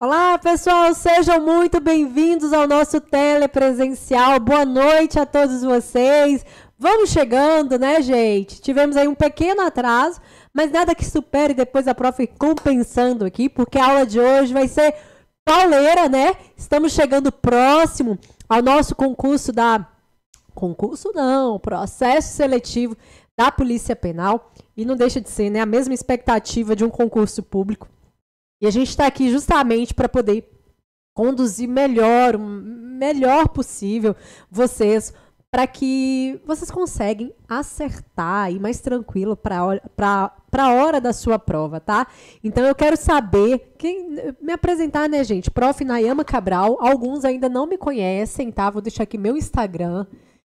Olá, pessoal, sejam muito bem-vindos ao nosso telepresencial. Boa noite a todos vocês. Vamos chegando, né, gente? Tivemos aí um pequeno atraso, mas nada que supere depois a prof compensando aqui, porque a aula de hoje vai ser pauleira, né? Estamos chegando próximo ao nosso concurso da concurso não, processo seletivo da Polícia Penal e não deixa de ser, né, a mesma expectativa de um concurso público e a gente está aqui justamente para poder conduzir melhor, o melhor possível vocês, para que vocês conseguem acertar e mais tranquilo para a hora da sua prova, tá? Então eu quero saber, quem, me apresentar, né, gente? Prof. Nayama Cabral, alguns ainda não me conhecem, tá? Vou deixar aqui meu Instagram.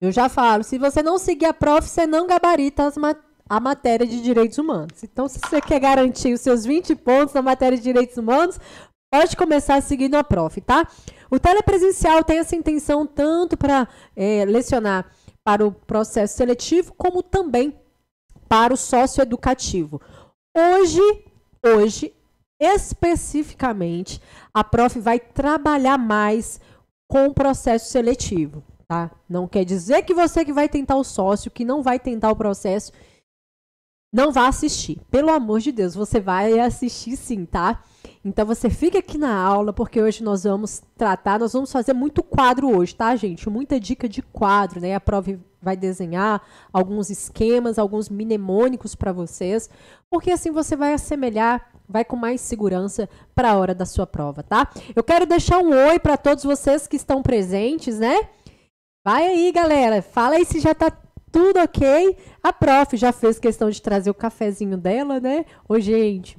Eu já falo, se você não seguir a prof, você não gabarita as matérias a matéria de direitos humanos. Então, se você quer garantir os seus 20 pontos na matéria de direitos humanos, pode começar seguindo a prof, tá? O telepresencial tem essa intenção tanto para é, lecionar para o processo seletivo, como também para o socioeducativo. Hoje, hoje, especificamente, a prof vai trabalhar mais com o processo seletivo, tá? Não quer dizer que você que vai tentar o sócio, que não vai tentar o processo, não vá assistir. Pelo amor de Deus, você vai assistir sim, tá? Então você fica aqui na aula, porque hoje nós vamos tratar, nós vamos fazer muito quadro hoje, tá, gente? Muita dica de quadro, né? A prova vai desenhar alguns esquemas, alguns mnemônicos para vocês, porque assim você vai assemelhar, vai com mais segurança para a hora da sua prova, tá? Eu quero deixar um oi para todos vocês que estão presentes, né? Vai aí, galera. Fala aí se já tá tudo ok. A prof já fez questão de trazer o cafezinho dela, né? Ô, gente,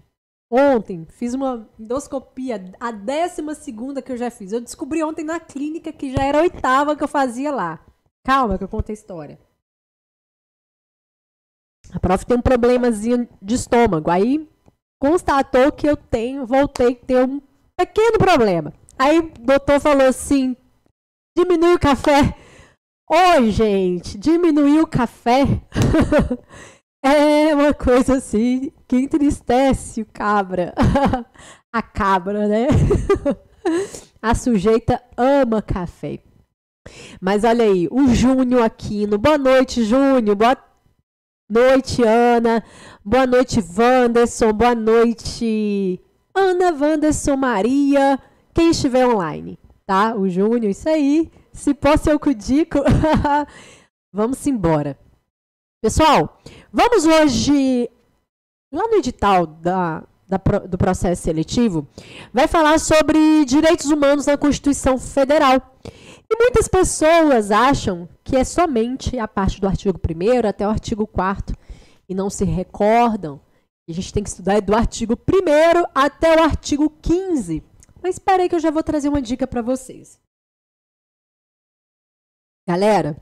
ontem fiz uma endoscopia, a décima segunda que eu já fiz. Eu descobri ontem na clínica que já era a oitava que eu fazia lá. Calma que eu conto a história. A prof tem um problemazinho de estômago. Aí constatou que eu tenho, voltei a ter um pequeno problema. Aí o doutor falou assim: diminui o café. Oi, gente, diminuiu o café? é uma coisa assim que entristece o cabra. a cabra, né? a sujeita ama café. Mas olha aí, o Júnior Aquino. Boa noite, Júnior. Boa noite, Ana. Boa noite, Wanderson. Boa noite, Ana Wanderson Maria. Quem estiver online, tá? O Júnior, isso aí. Se posso eu cudico. vamos embora. Pessoal, vamos hoje lá no edital da, da, do processo seletivo, vai falar sobre direitos humanos na Constituição Federal. E muitas pessoas acham que é somente a parte do artigo 1 até o artigo 4 e não se recordam que a gente tem que estudar do artigo 1 até o artigo 15. Mas espere aí que eu já vou trazer uma dica para vocês. Galera,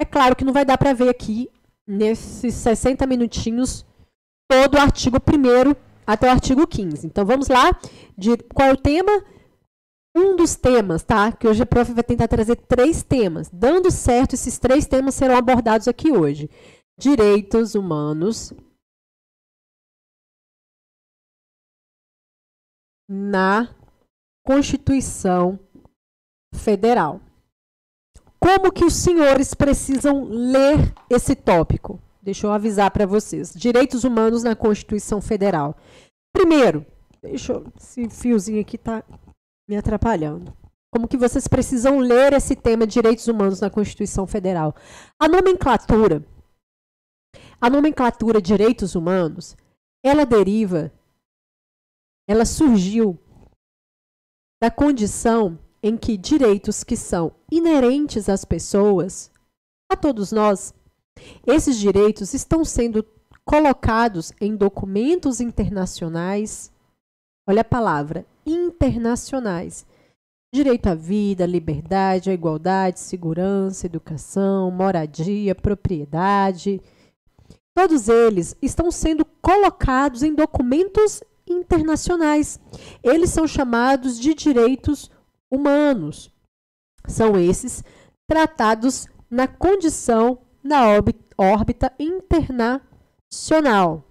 é claro que não vai dar para ver aqui, nesses 60 minutinhos, todo o artigo 1 até o artigo 15. Então, vamos lá. De, qual é o tema? Um dos temas, tá? Que hoje a prof vai tentar trazer três temas. Dando certo, esses três temas serão abordados aqui hoje: direitos humanos na Constituição Federal. Como que os senhores precisam ler esse tópico? Deixa eu avisar para vocês. Direitos humanos na Constituição Federal. Primeiro, deixa eu, esse fiozinho aqui está me atrapalhando. Como que vocês precisam ler esse tema direitos humanos na Constituição Federal? A nomenclatura, a nomenclatura direitos humanos, ela deriva, ela surgiu da condição em que direitos que são inerentes às pessoas, a todos nós, esses direitos estão sendo colocados em documentos internacionais. Olha a palavra, internacionais. Direito à vida, à liberdade, à igualdade, segurança, educação, moradia, propriedade. Todos eles estão sendo colocados em documentos internacionais. Eles são chamados de direitos humanos humanos. São esses tratados na condição na órbita internacional.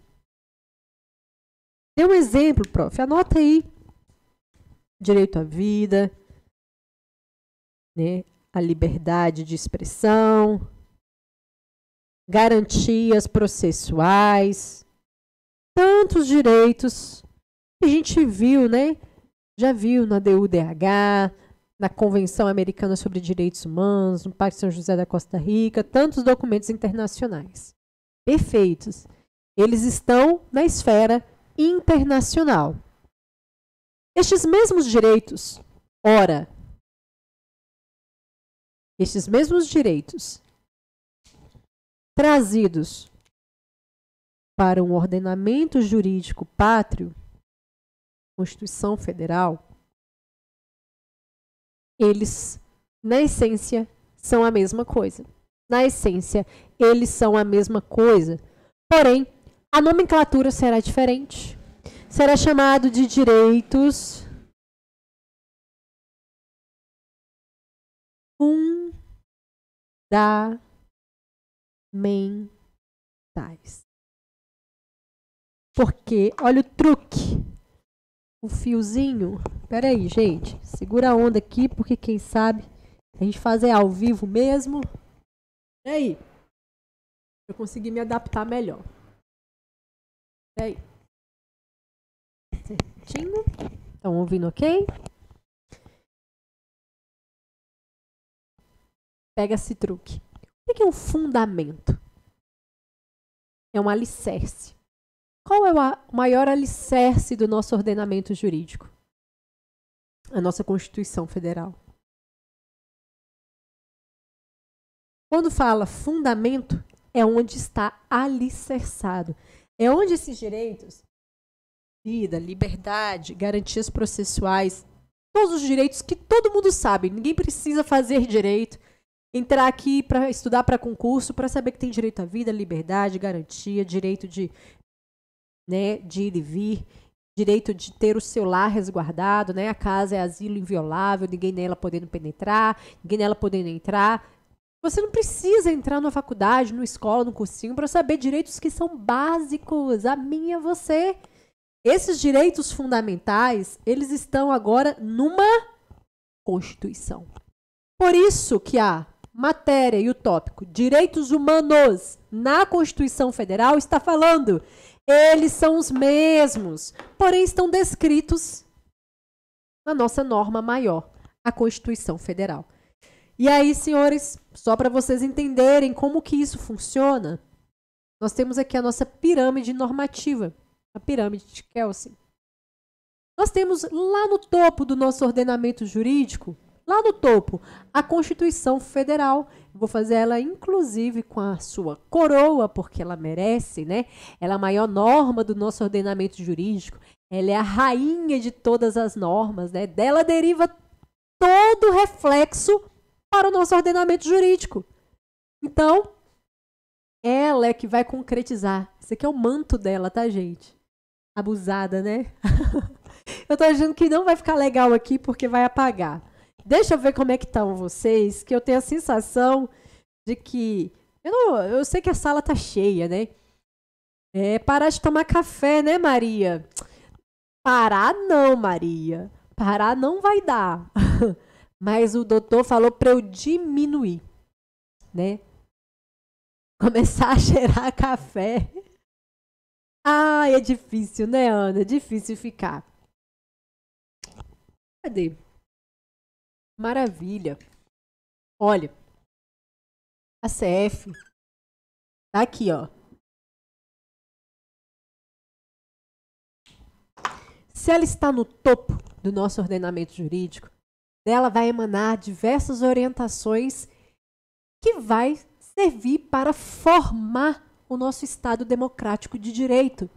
Dê um exemplo, prof. Anota aí. Direito à vida, né? a liberdade de expressão, garantias processuais, tantos direitos que a gente viu, né? já viu na DUDH, na Convenção Americana sobre Direitos Humanos, no Pacto São José da Costa Rica, tantos documentos internacionais. Perfeitos. Eles estão na esfera internacional. Estes mesmos direitos, ora, estes mesmos direitos trazidos para um ordenamento jurídico pátrio Constituição Federal, eles, na essência, são a mesma coisa. Na essência, eles são a mesma coisa. Porém, a nomenclatura será diferente. Será chamado de direitos fundamentais. Porque, olha o truque o fiozinho. Pera aí, gente. Segura a onda aqui, porque quem sabe a gente fazer ao vivo mesmo. E aí? Eu consegui me adaptar melhor. E aí? Certinho? Estão ouvindo ok? Pega esse truque. O que é um fundamento? É um alicerce. Qual é o maior alicerce do nosso ordenamento jurídico? A nossa Constituição Federal. Quando fala fundamento, é onde está alicerçado. É onde esses direitos, vida, liberdade, garantias processuais, todos os direitos que todo mundo sabe, ninguém precisa fazer direito, entrar aqui para estudar para concurso, para saber que tem direito à vida, liberdade, garantia, direito de né, de ir e vir, direito de ter o seu lar resguardado, né? A casa é asilo inviolável, ninguém nela podendo penetrar, ninguém nela podendo entrar. Você não precisa entrar na faculdade, numa escola, num cursinho para saber direitos que são básicos a minha, você. Esses direitos fundamentais, eles estão agora numa Constituição. Por isso que a matéria e o tópico Direitos Humanos na Constituição Federal está falando eles são os mesmos, porém estão descritos na nossa norma maior, a Constituição Federal. E aí, senhores, só para vocês entenderem como que isso funciona, nós temos aqui a nossa pirâmide normativa, a pirâmide de Kelsen. Nós temos lá no topo do nosso ordenamento jurídico Lá no topo, a Constituição Federal. Vou fazer ela inclusive com a sua coroa, porque ela merece, né? Ela é a maior norma do nosso ordenamento jurídico. Ela é a rainha de todas as normas, né? Dela deriva todo o reflexo para o nosso ordenamento jurídico. Então, ela é que vai concretizar. Isso aqui é o manto dela, tá, gente? Abusada, né? Eu tô achando que não vai ficar legal aqui porque vai apagar. Deixa eu ver como é que estão tá vocês, que eu tenho a sensação de que. Eu, não, eu sei que a sala tá cheia, né? É, parar de tomar café, né, Maria? Parar não, Maria. Parar não vai dar. Mas o doutor falou para eu diminuir, né? Começar a cheirar café. Ah, é difícil, né, Ana? É difícil ficar. Cadê? Maravilha. Olha, a CF tá aqui, ó. Se ela está no topo do nosso ordenamento jurídico, dela vai emanar diversas orientações que vai servir para formar o nosso Estado democrático de direito.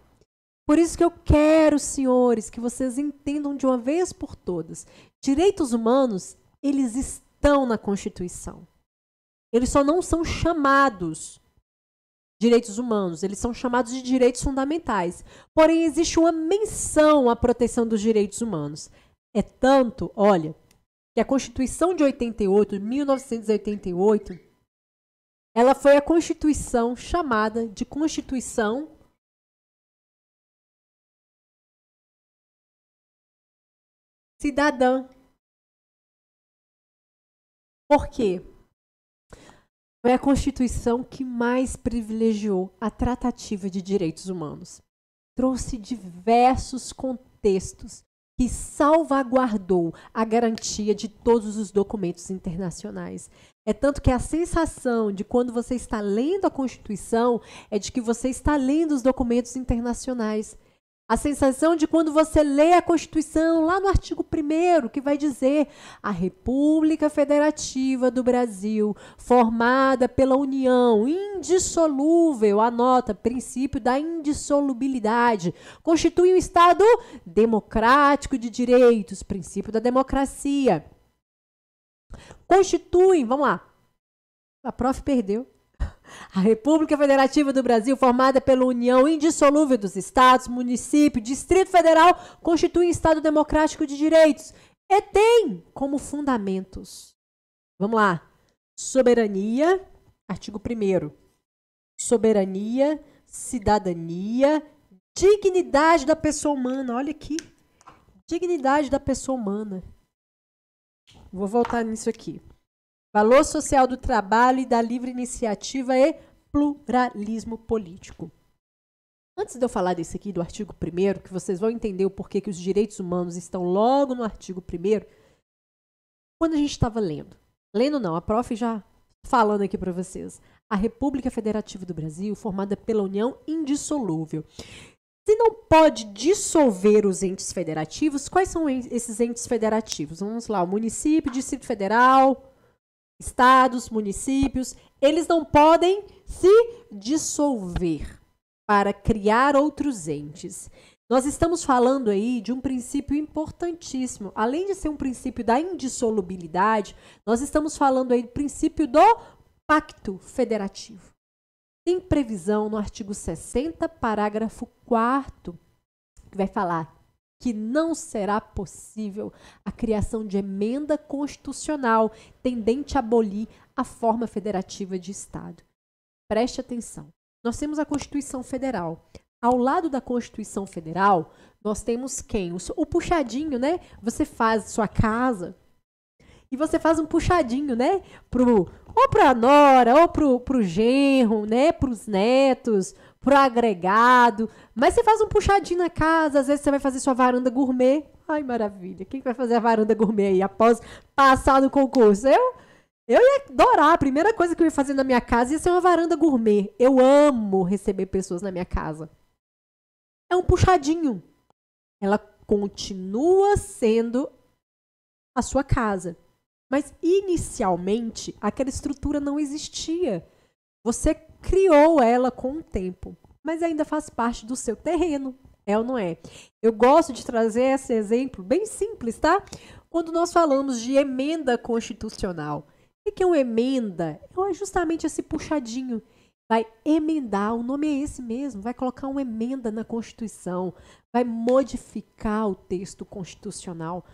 Por isso que eu quero, senhores, que vocês entendam de uma vez por todas. Direitos humanos eles estão na Constituição. Eles só não são chamados direitos humanos, eles são chamados de direitos fundamentais. Porém, existe uma menção à proteção dos direitos humanos. É tanto, olha, que a Constituição de 88, 1988, ela foi a Constituição chamada de Constituição cidadã. Por quê? Foi a Constituição que mais privilegiou a tratativa de direitos humanos. Trouxe diversos contextos que salvaguardou a garantia de todos os documentos internacionais. É tanto que a sensação de quando você está lendo a Constituição é de que você está lendo os documentos internacionais, a sensação de quando você lê a Constituição, lá no artigo 1, que vai dizer: a República Federativa do Brasil, formada pela União indissolúvel, anota princípio da indissolubilidade, constitui um Estado democrático de direitos, princípio da democracia. Constitui, vamos lá. A prof perdeu. A República Federativa do Brasil, formada pela união indissolúvel dos estados, município, Distrito Federal, constitui um Estado democrático de direitos e tem como fundamentos. Vamos lá. Soberania, artigo 1. Soberania, cidadania, dignidade da pessoa humana. Olha aqui. Dignidade da pessoa humana. Vou voltar nisso aqui valor social do trabalho e da livre iniciativa e pluralismo político. Antes de eu falar desse aqui, do artigo 1, que vocês vão entender o porquê que os direitos humanos estão logo no artigo 1, quando a gente estava lendo, lendo não, a prof já falando aqui para vocês, a República Federativa do Brasil, formada pela União Indissolúvel. Se não pode dissolver os entes federativos, quais são esses entes federativos? Vamos lá, o município, Distrito Federal, estados, municípios, eles não podem se dissolver para criar outros entes. Nós estamos falando aí de um princípio importantíssimo. Além de ser um princípio da indissolubilidade, nós estamos falando aí do princípio do pacto federativo. Tem previsão no artigo 60, parágrafo 4 que vai falar que não será possível a criação de emenda constitucional tendente a abolir a forma federativa de Estado. Preste atenção. Nós temos a Constituição Federal. Ao lado da Constituição Federal, nós temos quem? O puxadinho, né? Você faz sua casa e você faz um puxadinho, né? Pro, ou para a nora, ou para o genro, né? Para os netos, pro agregado. Mas você faz um puxadinho na casa, às vezes você vai fazer sua varanda gourmet. Ai, maravilha. Quem vai fazer a varanda gourmet aí após passar no concurso? Eu? Eu ia adorar. A primeira coisa que eu ia fazer na minha casa ia ser uma varanda gourmet. Eu amo receber pessoas na minha casa. É um puxadinho. Ela continua sendo a sua casa. Mas inicialmente aquela estrutura não existia. Você criou ela com o tempo, mas ainda faz parte do seu terreno, é ou não é? Eu gosto de trazer esse exemplo bem simples, tá? Quando nós falamos de emenda constitucional. O que é uma emenda? É justamente esse puxadinho. Vai emendar, o nome é esse mesmo, vai colocar uma emenda na Constituição, vai modificar o texto constitucional.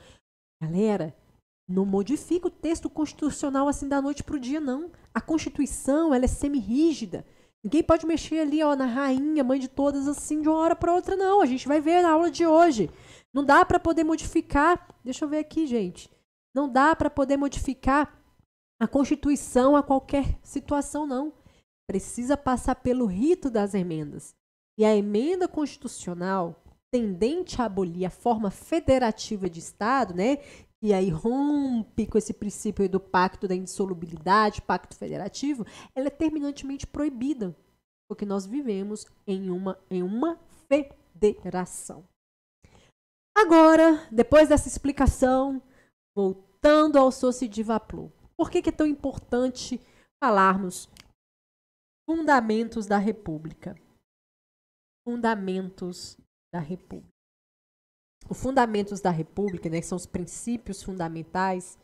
Galera, não modifica o texto constitucional assim da noite para o dia, não. A Constituição ela é semi-rígida. Ninguém pode mexer ali ó, na rainha, mãe de todas, assim, de uma hora para outra, não. A gente vai ver na aula de hoje. Não dá para poder modificar. Deixa eu ver aqui, gente. Não dá para poder modificar a Constituição a qualquer situação, não. Precisa passar pelo rito das emendas. E a emenda constitucional tendente a abolir a forma federativa de Estado, né? E aí rompe com esse princípio do pacto da indissolubilidade, pacto federativo, ela é terminantemente proibida, porque nós vivemos em uma em uma federação. Agora, depois dessa explicação, voltando ao Soci de Vaplu, por que, que é tão importante falarmos fundamentos da República? Fundamentos da República. Os fundamentos da República, né, que são os princípios fundamentais,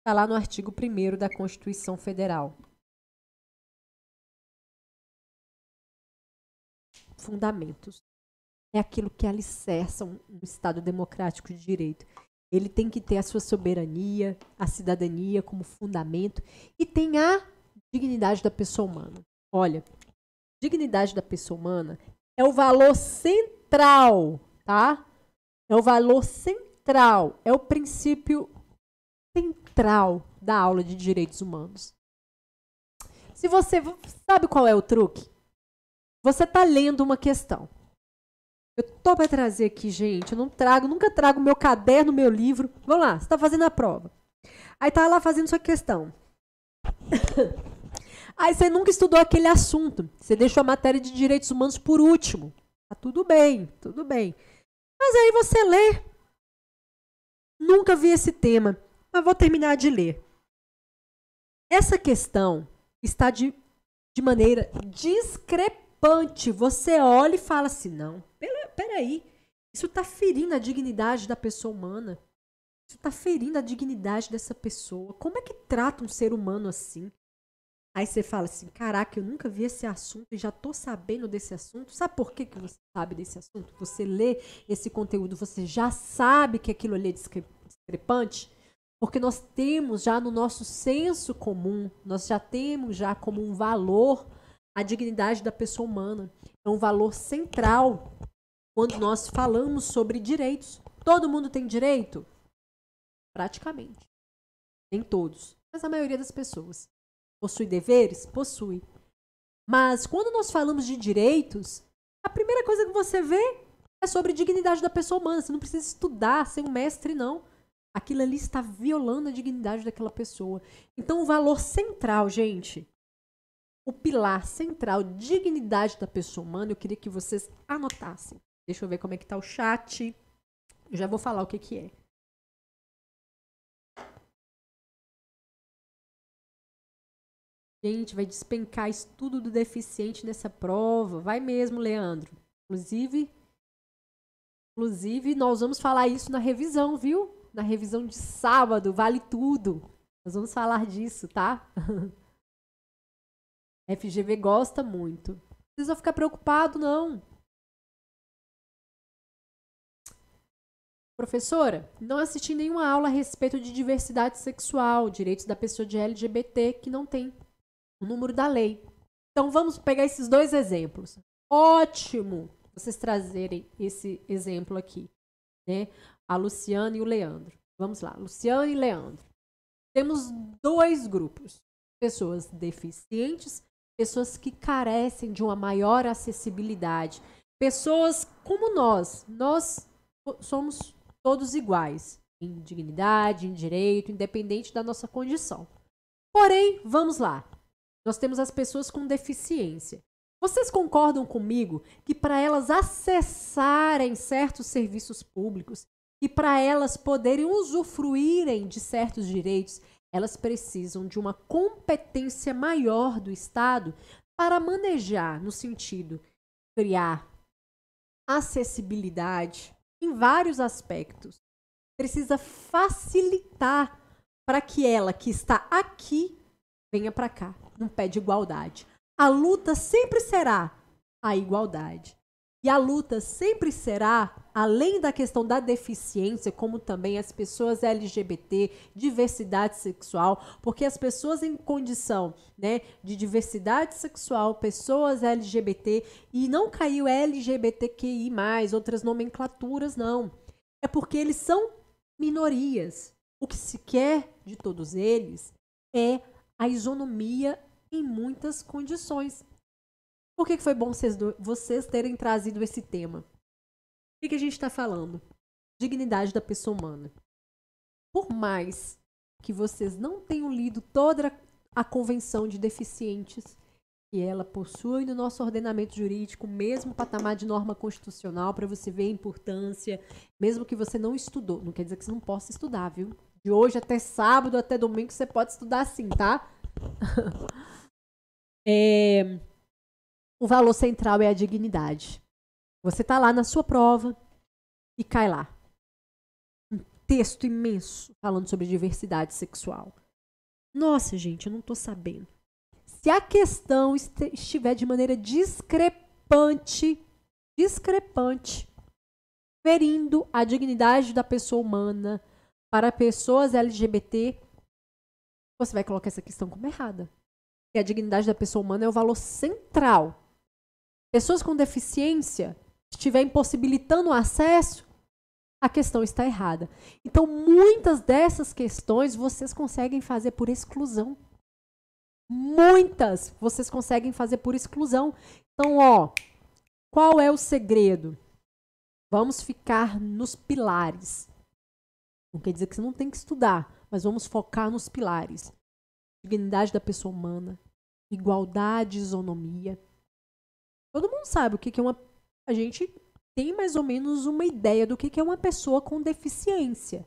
está lá no artigo 1 da Constituição Federal. Fundamentos. É aquilo que alicerça um, um Estado democrático de direito. Ele tem que ter a sua soberania, a cidadania como fundamento e tem a dignidade da pessoa humana. Olha, dignidade da pessoa humana é o valor central central, tá? É o valor central, é o princípio central da aula de direitos humanos. Se você sabe qual é o truque, você tá lendo uma questão. Eu tô para trazer aqui, gente. Eu não trago, nunca trago meu caderno, meu livro. Vamos lá, você está fazendo a prova. Aí tá lá fazendo sua questão. Aí você nunca estudou aquele assunto. Você deixou a matéria de direitos humanos por último. Tá tudo bem, tudo bem. Mas aí você lê. Nunca vi esse tema, mas vou terminar de ler. Essa questão está de, de maneira discrepante. Você olha e fala assim: não, peraí, isso está ferindo a dignidade da pessoa humana. Isso está ferindo a dignidade dessa pessoa. Como é que trata um ser humano assim? Aí você fala assim: caraca, eu nunca vi esse assunto e já tô sabendo desse assunto. Sabe por que, que você sabe desse assunto? Você lê esse conteúdo, você já sabe que aquilo ali é discrepante? Porque nós temos já no nosso senso comum, nós já temos já como um valor a dignidade da pessoa humana. É um valor central quando nós falamos sobre direitos. Todo mundo tem direito? Praticamente. Nem todos, mas a maioria das pessoas. Possui deveres? Possui. Mas quando nós falamos de direitos, a primeira coisa que você vê é sobre dignidade da pessoa humana. Você não precisa estudar, ser um mestre, não. Aquilo ali está violando a dignidade daquela pessoa. Então, o valor central, gente, o pilar central, dignidade da pessoa humana, eu queria que vocês anotassem. Deixa eu ver como é que está o chat. Eu já vou falar o que, que é. gente, vai despencar estudo do deficiente nessa prova. Vai mesmo, Leandro. Inclusive, inclusive nós vamos falar isso na revisão, viu? Na revisão de sábado, vale tudo. Nós vamos falar disso, tá? FGV gosta muito. Não precisa ficar preocupado, não. Professora, não assisti nenhuma aula a respeito de diversidade sexual, direitos da pessoa de LGBT que não tem o número da lei. Então vamos pegar esses dois exemplos. Ótimo vocês trazerem esse exemplo aqui, né? A Luciana e o Leandro. Vamos lá, Luciana e Leandro. Temos dois grupos: pessoas deficientes, pessoas que carecem de uma maior acessibilidade, pessoas como nós. Nós somos todos iguais em dignidade, em direito, independente da nossa condição. Porém, vamos lá. Nós temos as pessoas com deficiência. Vocês concordam comigo que para elas acessarem certos serviços públicos e para elas poderem usufruírem de certos direitos, elas precisam de uma competência maior do Estado para manejar, no sentido criar acessibilidade em vários aspectos. Precisa facilitar para que ela que está aqui venha para cá um pé de igualdade. A luta sempre será a igualdade. E a luta sempre será, além da questão da deficiência, como também as pessoas LGBT, diversidade sexual, porque as pessoas em condição né, de diversidade sexual, pessoas LGBT, e não caiu LGBTQI, outras nomenclaturas, não. É porque eles são minorias. O que se quer de todos eles é a isonomia em muitas condições. Por que, foi bom vocês, terem trazido esse tema? O que, que a gente está falando? Dignidade da pessoa humana. Por mais que vocês não tenham lido toda a Convenção de Deficientes, que ela possui no nosso ordenamento jurídico, mesmo patamar de norma constitucional, para você ver a importância, mesmo que você não estudou. Não quer dizer que você não possa estudar, viu? De hoje até sábado, até domingo, você pode estudar sim, tá? é, o valor central é a dignidade. Você está lá na sua prova e cai lá. Um texto imenso falando sobre diversidade sexual. Nossa, gente, eu não estou sabendo. Se a questão estiver de maneira discrepante, discrepante, ferindo a dignidade da pessoa humana para pessoas LGBT, você vai colocar essa questão como errada que a dignidade da pessoa humana é o valor central. Pessoas com deficiência, se estiver impossibilitando o acesso, a questão está errada. Então, muitas dessas questões vocês conseguem fazer por exclusão. Muitas vocês conseguem fazer por exclusão. Então, ó, qual é o segredo? Vamos ficar nos pilares. Não quer dizer que você não tem que estudar, mas vamos focar nos pilares dignidade da pessoa humana, igualdade, isonomia. Todo mundo sabe o que é uma. A gente tem mais ou menos uma ideia do que é uma pessoa com deficiência.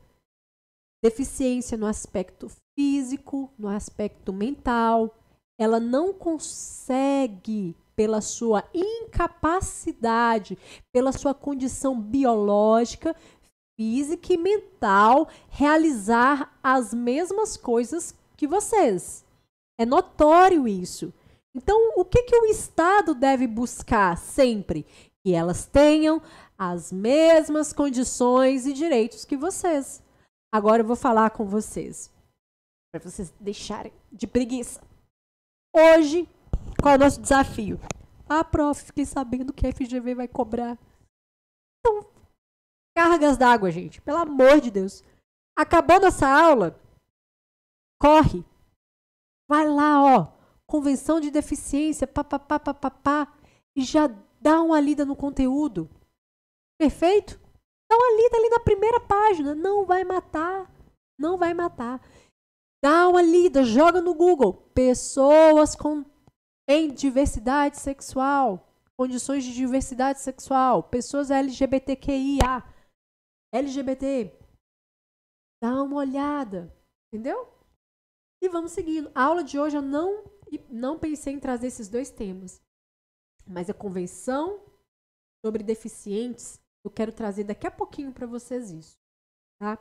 Deficiência no aspecto físico, no aspecto mental. Ela não consegue, pela sua incapacidade, pela sua condição biológica, física e mental, realizar as mesmas coisas que vocês. É notório isso. Então, o que, que o Estado deve buscar sempre? Que elas tenham as mesmas condições e direitos que vocês. Agora eu vou falar com vocês, para vocês deixarem de preguiça. Hoje, qual é o nosso desafio? Ah, prof, fiquei sabendo que a FGV vai cobrar. Então, cargas d'água, gente, pelo amor de Deus. Acabou nossa aula, Corre. Vai lá, ó. Convenção de deficiência, papapá, papapá. E já dá uma lida no conteúdo. Perfeito? Dá uma lida ali na primeira página. Não vai matar. Não vai matar. Dá uma lida, joga no Google. Pessoas com, em diversidade sexual. Condições de diversidade sexual. Pessoas LGBTQIA. LGBT. Dá uma olhada. Entendeu? E vamos seguindo. A aula de hoje eu não, não pensei em trazer esses dois temas. Mas a é convenção sobre deficientes, eu quero trazer daqui a pouquinho para vocês isso. Tá?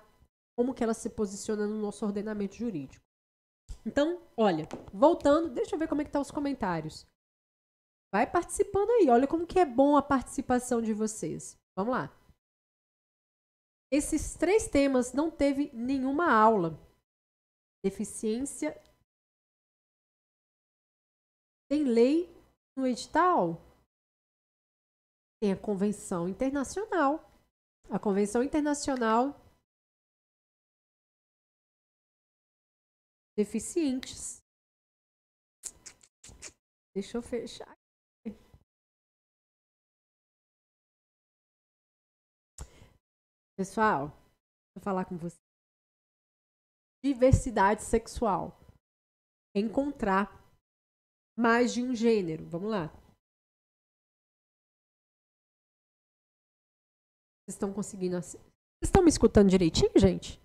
Como que ela se posiciona no nosso ordenamento jurídico. Então, olha, voltando, deixa eu ver como é que tá os comentários. Vai participando aí, olha como que é bom a participação de vocês. Vamos lá. Esses três temas não teve nenhuma aula deficiência tem lei no edital? Tem a Convenção Internacional. A Convenção Internacional Deficientes. Deixa eu fechar. Aqui. Pessoal, vou falar com vocês diversidade sexual. Encontrar mais de um gênero. Vamos lá. Vocês estão conseguindo. Ass... Vocês estão me escutando direitinho, gente?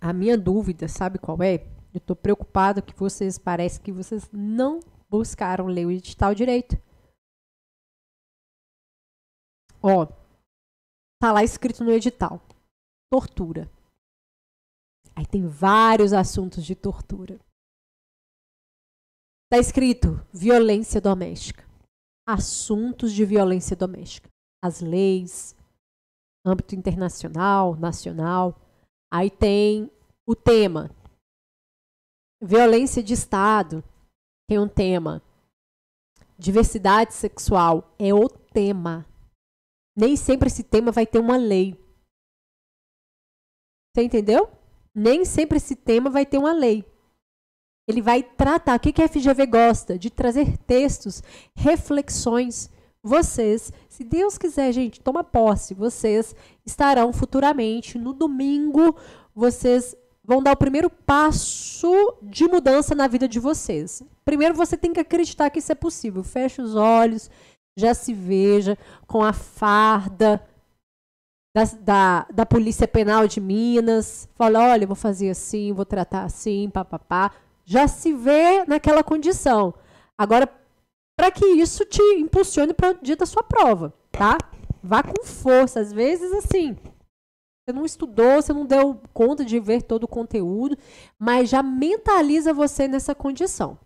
A minha dúvida, sabe qual é? Eu estou preocupada que vocês parece que vocês não buscaram ler o edital direito. Ó, Tá lá escrito no edital. Tortura. Aí tem vários assuntos de tortura. Tá escrito violência doméstica. Assuntos de violência doméstica. As leis, âmbito internacional, nacional. Aí tem o tema violência de Estado, tem um tema. Diversidade sexual é o tema. Nem sempre esse tema vai ter uma lei. Você entendeu? Nem sempre esse tema vai ter uma lei. Ele vai tratar. O que, que a FGV gosta? De trazer textos, reflexões. Vocês, se Deus quiser, gente, toma posse. Vocês estarão futuramente, no domingo, vocês vão dar o primeiro passo de mudança na vida de vocês. Primeiro você tem que acreditar que isso é possível. Fecha os olhos, já se veja com a farda da, da, da Polícia Penal de Minas, fala, olha, vou fazer assim, vou tratar assim, papapá. Já se vê naquela condição. Agora, para que isso te impulsione para o dia da sua prova, tá? Vá com força. Às vezes, assim, você não estudou, você não deu conta de ver todo o conteúdo, mas já mentaliza você nessa condição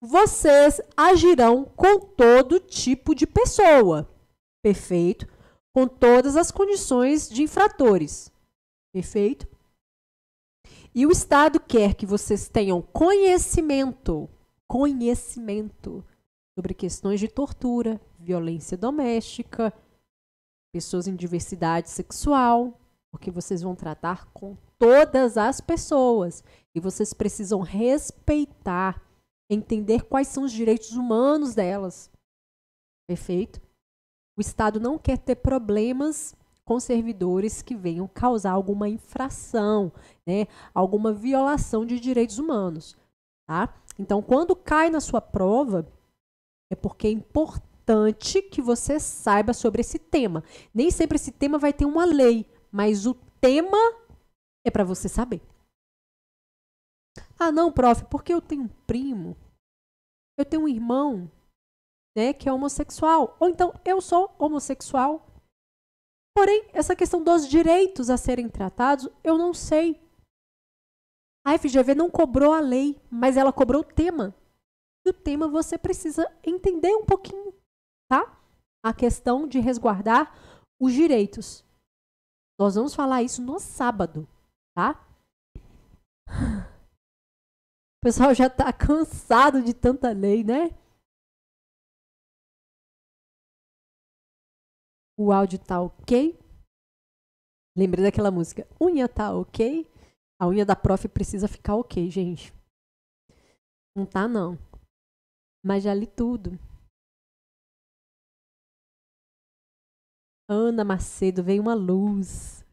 vocês agirão com todo tipo de pessoa. Perfeito? Com todas as condições de infratores. Perfeito? E o Estado quer que vocês tenham conhecimento, conhecimento sobre questões de tortura, violência doméstica, pessoas em diversidade sexual, porque vocês vão tratar com todas as pessoas e vocês precisam respeitar entender quais são os direitos humanos delas. Perfeito? O Estado não quer ter problemas com servidores que venham causar alguma infração, né, alguma violação de direitos humanos, tá? Então, quando cai na sua prova, é porque é importante que você saiba sobre esse tema. Nem sempre esse tema vai ter uma lei, mas o tema é para você saber. Ah, não, prof, porque eu tenho um primo, eu tenho um irmão, né, que é homossexual, ou então eu sou homossexual. Porém, essa questão dos direitos a serem tratados, eu não sei. A FGV não cobrou a lei, mas ela cobrou o tema. E o tema você precisa entender um pouquinho, tá? A questão de resguardar os direitos. Nós vamos falar isso no sábado, tá? O pessoal já tá cansado de tanta lei, né? O áudio tá ok? Lembrei daquela música. Unha tá ok? A unha da prof precisa ficar ok, gente. Não tá, não. Mas já li tudo. Ana Macedo, veio uma luz.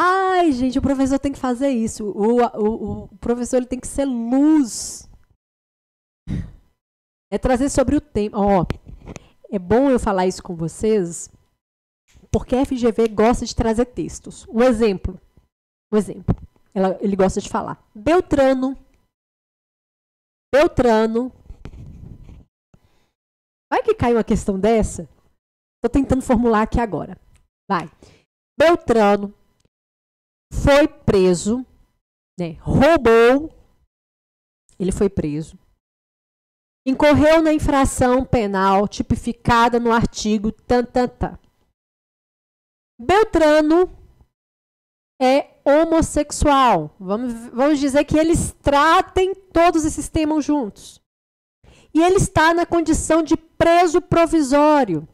Ai, gente, o professor tem que fazer isso. O, o, o professor ele tem que ser luz. É trazer sobre o tema. Ó, é bom eu falar isso com vocês, porque a FGV gosta de trazer textos. Um exemplo. Um exemplo. Ela, ele gosta de falar. Beltrano. Beltrano. Vai que cai uma questão dessa? Estou tentando formular aqui agora. Vai. Beltrano foi preso, né, roubou, ele foi preso, incorreu na infração penal tipificada no artigo tantantã. Beltrano é homossexual. Vamos, vamos dizer que eles tratem todos esses temas juntos. E ele está na condição de preso provisório.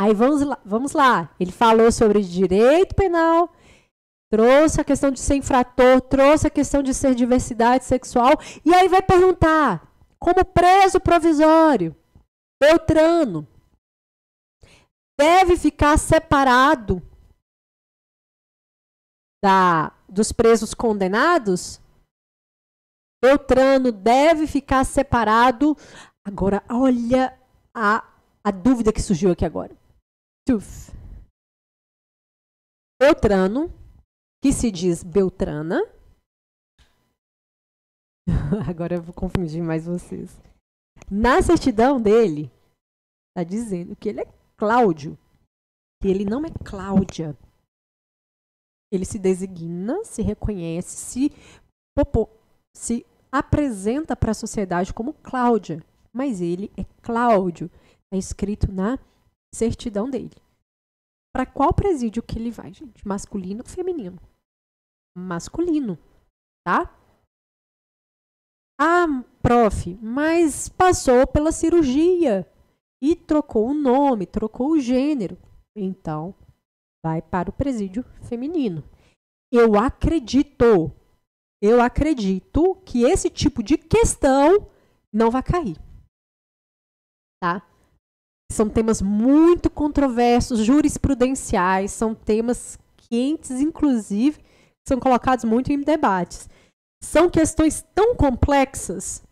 Aí vamos lá, vamos lá. Ele falou sobre direito penal, trouxe a questão de ser infrator, trouxe a questão de ser diversidade sexual, e aí vai perguntar: como preso provisório, Beltrano deve ficar separado da, dos presos condenados? Beltrano deve ficar separado. Agora, olha a, a dúvida que surgiu aqui agora. Tuf. Beltrano, que se diz Beltrana. Agora eu vou confundir mais vocês. Na certidão dele, está dizendo que ele é Cláudio, que ele não é Cláudia. Ele se designa, se reconhece, se, se apresenta para a sociedade como Cláudia, mas ele é Cláudio. Está escrito na certidão dele. Para qual presídio que ele vai, gente? Masculino ou feminino? Masculino, tá? Ah, prof, mas passou pela cirurgia e trocou o nome, trocou o gênero. Então, vai para o presídio feminino. Eu acredito, eu acredito que esse tipo de questão não vai cair. Tá? São temas muito controversos, jurisprudenciais, são temas quentes, inclusive, são colocados muito em debates. São questões tão complexas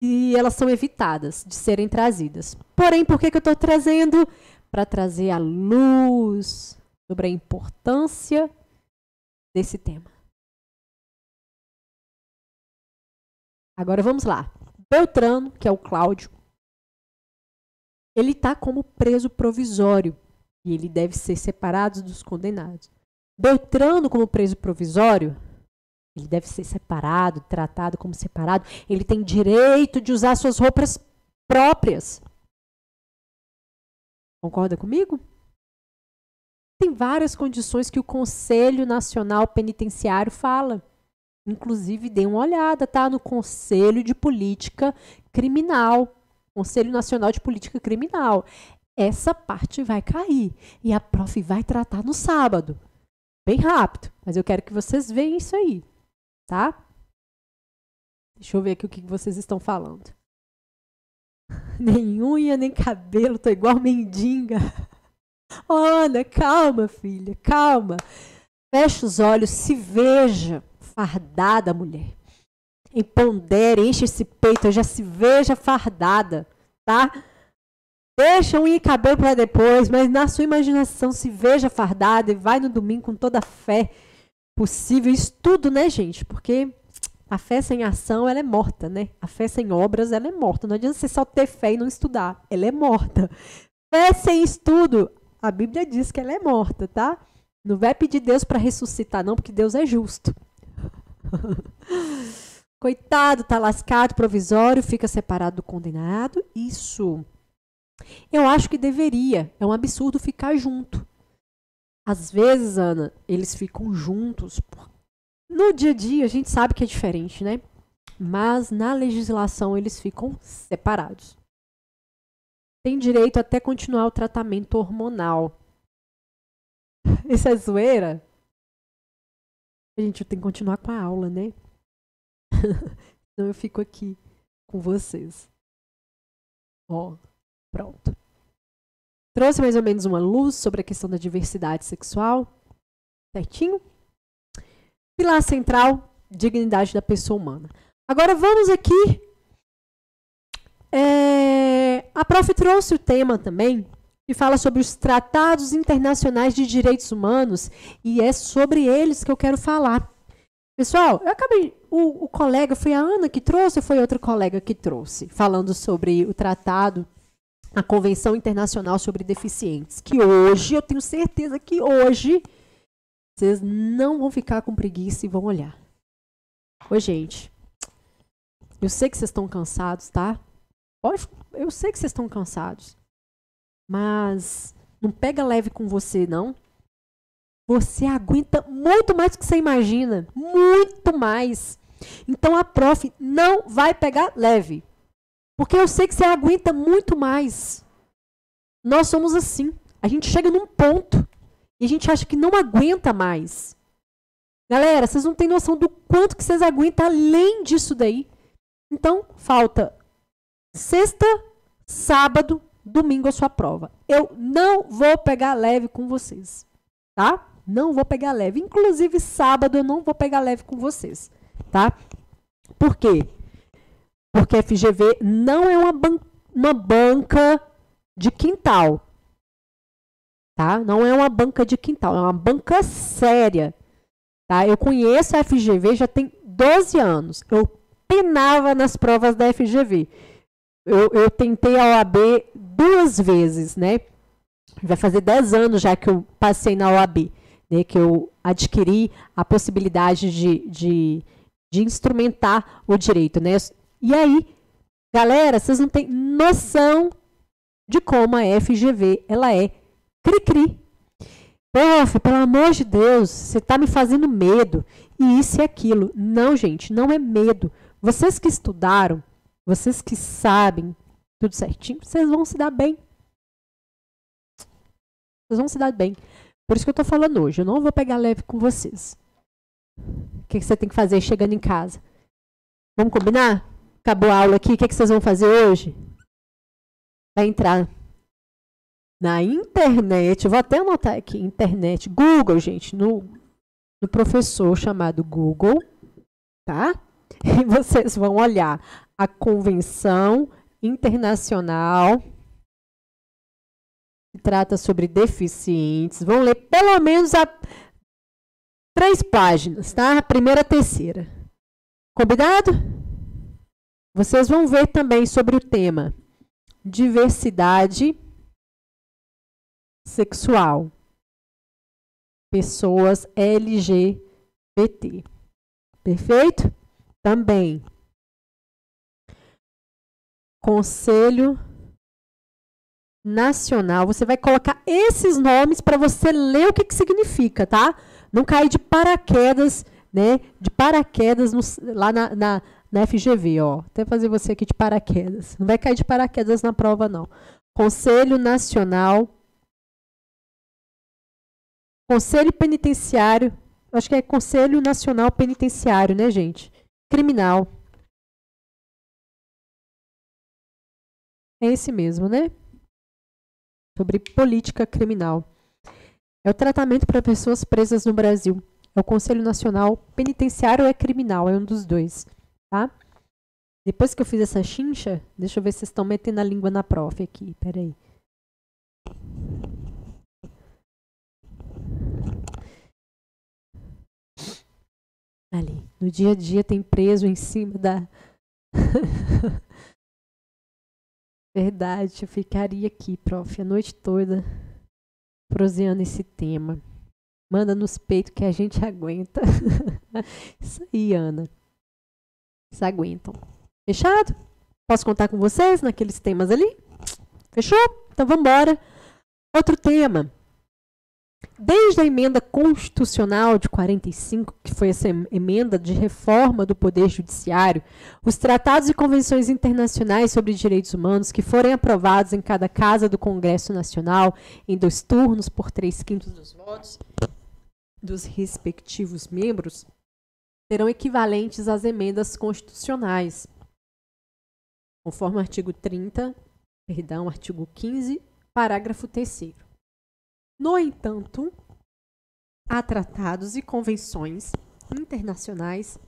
que elas são evitadas de serem trazidas. Porém, por que, que eu estou trazendo? Para trazer a luz sobre a importância desse tema. Agora vamos lá. Beltrano, que é o Cláudio, ele está como preso provisório e ele deve ser separado dos condenados. Beltrano, como preso provisório, ele deve ser separado, tratado como separado. Ele tem direito de usar suas roupas próprias. Concorda comigo? Tem várias condições que o Conselho Nacional Penitenciário fala. Inclusive, dê uma olhada, tá? No Conselho de Política Criminal. Conselho Nacional de Política Criminal. Essa parte vai cair e a prof vai tratar no sábado. Bem rápido, mas eu quero que vocês vejam isso aí, tá? Deixa eu ver aqui o que vocês estão falando. Nem unha, nem cabelo, tô igual mendiga. Ana, calma, filha, calma. Feche os olhos, se veja fardada, mulher e pondere, enche esse peito, já se veja fardada, tá? Deixa um e cabelo para depois, mas na sua imaginação se veja fardada e vai no domingo com toda a fé possível. Isso tudo, né, gente? Porque a fé sem ação, ela é morta, né? A fé sem obras, ela é morta. Não adianta você só ter fé e não estudar. Ela é morta. Fé sem estudo, a Bíblia diz que ela é morta, tá? Não vai pedir Deus para ressuscitar, não, porque Deus é justo. Coitado, tá lascado, provisório, fica separado do condenado. Isso. Eu acho que deveria. É um absurdo ficar junto. Às vezes, Ana, eles ficam juntos. No dia a dia, a gente sabe que é diferente, né? Mas na legislação, eles ficam separados. Tem direito até continuar o tratamento hormonal. Isso é zoeira? A gente tem que continuar com a aula, né? Então eu fico aqui com vocês. Ó, pronto. Trouxe mais ou menos uma luz sobre a questão da diversidade sexual. Certinho? Pilar central, dignidade da pessoa humana. Agora vamos aqui. É, a prof trouxe o tema também, que fala sobre os tratados internacionais de direitos humanos, e é sobre eles que eu quero falar. Pessoal, eu acabei. O, o, colega, foi a Ana que trouxe ou foi outro colega que trouxe? Falando sobre o tratado, a Convenção Internacional sobre Deficientes. Que hoje, eu tenho certeza que hoje, vocês não vão ficar com preguiça e vão olhar. Oi, gente, eu sei que vocês estão cansados, tá? Pode, eu sei que vocês estão cansados. Mas não pega leve com você, não. Você aguenta muito mais do que você imagina. Muito mais. Então a prof não vai pegar leve. Porque eu sei que você aguenta muito mais. Nós somos assim. A gente chega num ponto e a gente acha que não aguenta mais. Galera, vocês não têm noção do quanto que vocês aguentam além disso daí. Então, falta sexta, sábado, domingo a sua prova. Eu não vou pegar leve com vocês, tá? Não vou pegar leve. Inclusive, sábado eu não vou pegar leve com vocês, tá? Por quê? Porque a FGV não é uma, ban uma banca de quintal, tá? Não é uma banca de quintal, é uma banca séria, tá? Eu conheço a FGV já tem 12 anos. Eu penava nas provas da FGV. Eu, eu tentei a OAB duas vezes, né? Vai fazer 10 anos já que eu passei na OAB né, que eu adquiri a possibilidade de, de, de instrumentar o direito. Né? E aí, galera, vocês não têm noção de como a FGV ela é cri-cri. Prof, pelo amor de Deus, você está me fazendo medo. E isso e aquilo. Não, gente, não é medo. Vocês que estudaram, vocês que sabem tudo certinho, vocês vão se dar bem. Vocês vão se dar bem. Por isso que eu estou falando hoje. Eu não vou pegar leve com vocês. O que, que você tem que fazer chegando em casa? Vamos combinar? Acabou a aula aqui. O que, que vocês vão fazer hoje? Vai entrar na internet. Vou até anotar aqui: internet. Google, gente. No, no professor chamado Google. Tá? E vocês vão olhar a Convenção Internacional trata sobre deficientes. Vão ler pelo menos a três páginas, tá? A primeira a terceira. Combinado? Vocês vão ver também sobre o tema diversidade sexual. Pessoas LGBT. Perfeito? Também. Conselho nacional. Você vai colocar esses nomes para você ler o que, que significa, tá? Não cair de paraquedas, né? De paraquedas no, lá na, na, na FGV, ó. Até fazer você aqui de paraquedas. Não vai cair de paraquedas na prova, não. Conselho Nacional. Conselho Penitenciário. Acho que é Conselho Nacional Penitenciário, né, gente? Criminal. É esse mesmo, né? sobre política criminal. É o tratamento para pessoas presas no Brasil. É o Conselho Nacional Penitenciário ou é Criminal, é um dos dois, tá? Depois que eu fiz essa chincha, deixa eu ver se vocês estão metendo a língua na prof aqui, peraí. Ali, no dia a dia tem preso em cima da Verdade, eu ficaria aqui, prof, a noite toda proseando esse tema. Manda nos peitos que a gente aguenta. Isso aí, Ana. Vocês aguentam. Fechado? Posso contar com vocês naqueles temas ali? Fechou? Então vamos embora. Outro tema. Desde a emenda constitucional de 45, que foi essa emenda de reforma do Poder Judiciário, os tratados e convenções internacionais sobre direitos humanos que forem aprovados em cada casa do Congresso Nacional em dois turnos por três quintos dos votos dos respectivos membros serão equivalentes às emendas constitucionais, conforme o artigo 30, perdão, artigo 15, parágrafo 3 no entanto, há tratados e convenções internacionais